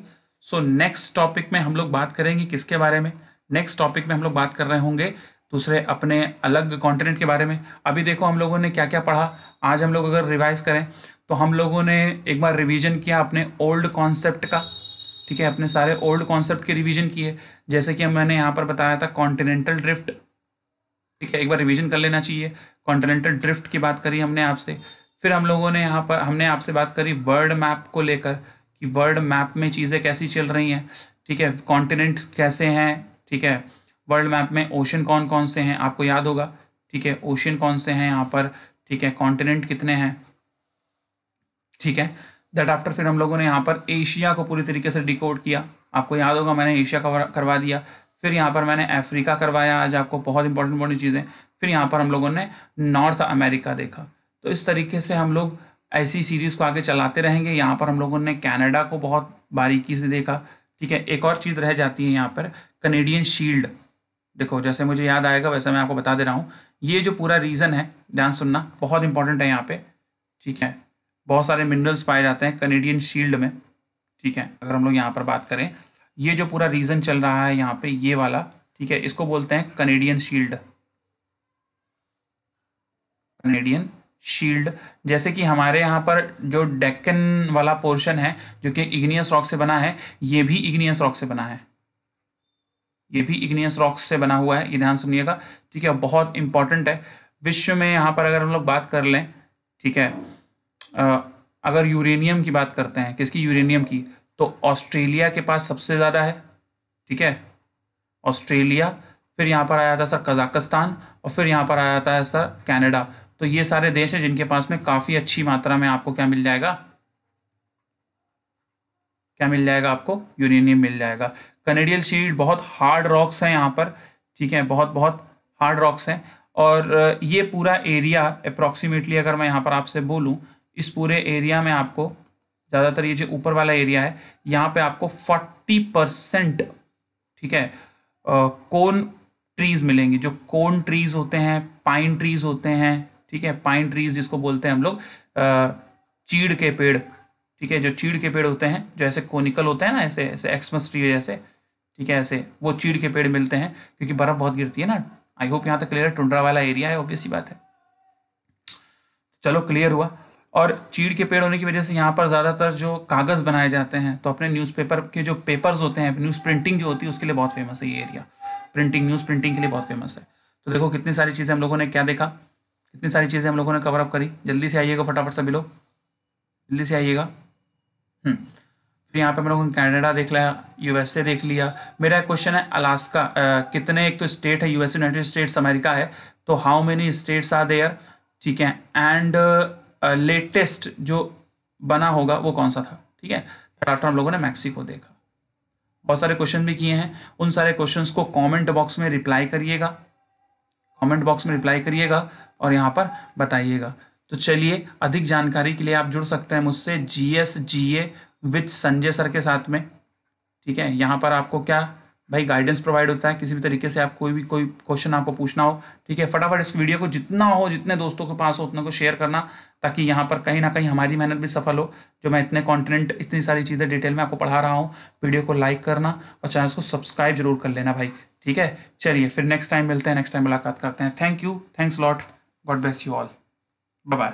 सो नेक्स्ट टॉपिक में हम लोग बात करेंगे किसके बारे में नेक्स्ट टॉपिक में हम लोग बात कर रहे होंगे दूसरे अपने अलग कॉन्टिनेंट के बारे में अभी देखो हम लोगों ने क्या क्या पढ़ा आज हम लोग अगर रिवाइज करें तो हम लोगों ने एक बार रिविजन किया अपने ओल्ड कॉन्सेप्ट का ठीक है अपने सारे ओल्ड कॉन्सेप्ट के रिविजन किए जैसे कि मैंने यहाँ पर बताया था कॉन्टिनेंटल ड्रिफ्ट ठीक है एक बार रिविजन कर लेना चाहिए कॉन्टिनेंटल ड्रिफ्ट की बात करी हमने आपसे फिर हम लोगों ने यहाँ पर हमने आपसे बात करी वर्ल्ड मैप को लेकर कि वर्ल्ड मैप में चीज़ें कैसी चल रही हैं ठीक है कॉन्टिनेंट कैसे हैं ठीक है वर्ल्ड मैप में ओशन कौन कौन से हैं आपको याद होगा ठीक है ओशन कौन से हैं यहाँ पर ठीक है कॉन्टिनेंट कितने हैं ठीक है दैट आफ्टर फिर हम लोगों ने यहाँ पर एशिया को पूरी तरीके से डिकोड किया आपको याद होगा मैंने एशिया करवा दिया फिर यहाँ पर मैंने अफ्रीका करवाया आज आपको बहुत इंपॉर्टेंट इंपॉर्टेंट चीज़ें फिर यहाँ पर हम लोगों ने नॉर्थ अमेरिका देखा तो इस तरीके से हम लोग ऐसी सीरीज़ को आगे चलाते रहेंगे यहाँ पर हम लोगों ने कनाडा को बहुत बारीकी से देखा ठीक है एक और चीज़ रह जाती है यहाँ पर कनेडियन शील्ड देखो जैसे मुझे याद आएगा वैसे मैं आपको बता दे रहा हूँ ये जो पूरा रीज़न है ध्यान सुनना बहुत इंपॉर्टेंट है यहाँ पे ठीक है बहुत सारे मिनरल्स पाए जाते हैं कनेडियन शील्ड में ठीक है अगर हम लोग यहाँ पर बात करें ये जो पूरा रीज़न चल रहा है यहाँ पर ये वाला ठीक है इसको बोलते हैं कनेडियन शील्ड कनेडियन शील्ड जैसे कि हमारे यहाँ पर जो डेक्कन वाला पोर्शन है जो कि इग्नियस रॉक से बना है ये भी इग्नियस रॉक से बना है ये भी इग्नियस रॉक से बना हुआ है ये ध्यान सुनिएगा ठीक है बहुत इंपॉर्टेंट है विश्व में यहाँ पर अगर हम लोग बात कर लें ठीक है आ, अगर यूरेनियम की बात करते हैं किसकी यूरेनियम की तो ऑस्ट्रेलिया के पास सबसे ज़्यादा है ठीक है ऑस्ट्रेलिया फिर यहाँ पर आया था सर कजाकिस्तान और फिर यहाँ पर आया था सर कनाडा तो ये सारे देश हैं जिनके पास में काफ़ी अच्छी मात्रा में आपको क्या मिल जाएगा क्या मिल जाएगा आपको यूरेनियम मिल जाएगा कनेडियल शीट बहुत हार्ड रॉक्स हैं यहाँ पर ठीक है बहुत बहुत हार्ड रॉक्स हैं और ये पूरा एरिया अप्रॉक्सीमेटली अगर मैं यहाँ पर आपसे बोलूँ इस पूरे एरिया में आपको ज़्यादातर ये जो ऊपर वाला एरिया है यहाँ पे आपको 40 परसेंट ठीक है कोन ट्रीज़ मिलेंगी जो कोन ट्रीज़ होते हैं पाइन ट्रीज़ होते हैं ठीक है पाइन ट्रीज जिसको बोलते हैं हम लोग चीड़ के पेड़ ठीक है जो चीड़ के पेड़ होते हैं जो ऐसे कोनिकल होते हैं ना ऐसे ऐसे एक्समस ट्री जैसे ठीक है ऐसे वो चीड़ के पेड़ मिलते हैं क्योंकि बर्फ बहुत गिरती है ना आई होप यहाँ तक क्लियर है टुंड्रा वाला एरिया है ऑब्वियस ही बात है चलो क्लियर हुआ और चीड़ के पेड़ होने की वजह से यहाँ पर ज़्यादातर जो कागज़ बनाए जाते हैं तो अपने न्यूज़पेपर के जो पेपर्स होते हैं न्यूज़ प्रिंटिंग जो होती है उसके लिए बहुत फेमस है ये एरिया प्रिंटिंग न्यूज़ प्रिंटिंग के लिए बहुत फेमस है तो देखो कितनी सारी चीज़ें हम लोगों ने क्या देखा इतनी सारी चीज़ें हम लोगों ने कवर अप करी जल्दी से आइएगा फटाफट सभी लोग जल्दी से आइएगा हम्म। फिर यहाँ पे हम लोगों ने कैनेडा देख लिया यूएसए देख लिया मेरा क्वेश्चन है अलास्का आ, कितने एक तो स्टेट है यूएस यूनाइटेड स्टेट्स अमेरिका है तो how many states are there ठीक है एंड लेटेस्ट जो बना होगा वो कौन सा था ठीक है आफ्टर हम लोगों ने मैक्सिको देखा बहुत सारे क्वेश्चन भी किए हैं उन सारे क्वेश्चंस को कमेंट बॉक्स में रिप्लाई करिएगा कमेंट बॉक्स में रिप्लाई करिएगा और यहाँ पर बताइएगा तो चलिए अधिक जानकारी के लिए आप जुड़ सकते हैं मुझसे G S G A with Sanjay sir के साथ में ठीक है यहाँ पर आपको क्या भाई गाइडेंस प्रोवाइड होता है किसी भी तरीके से आप कोई भी कोई क्वेश्चन आपको पूछना हो ठीक है फटाफट इस वीडियो को जितना हो जितने दोस्तों के पास हो उतने को शेयर करना ताकि यहाँ पर कहीं ना कहीं हमारी मेहनत भी सफल हो जो मैं इतने कंटेंट इतनी सारी चीज़ें डिटेल में आपको पढ़ा रहा हूँ वीडियो को लाइक करना और चैनल को सब्सक्राइब जरूर कर लेना भाई ठीक है चलिए फिर नेक्स्ट टाइम मिलते हैं नेक्स्ट टाइम मुलाकात करते हैं thank you thanks lot God bless you all. Bye bye.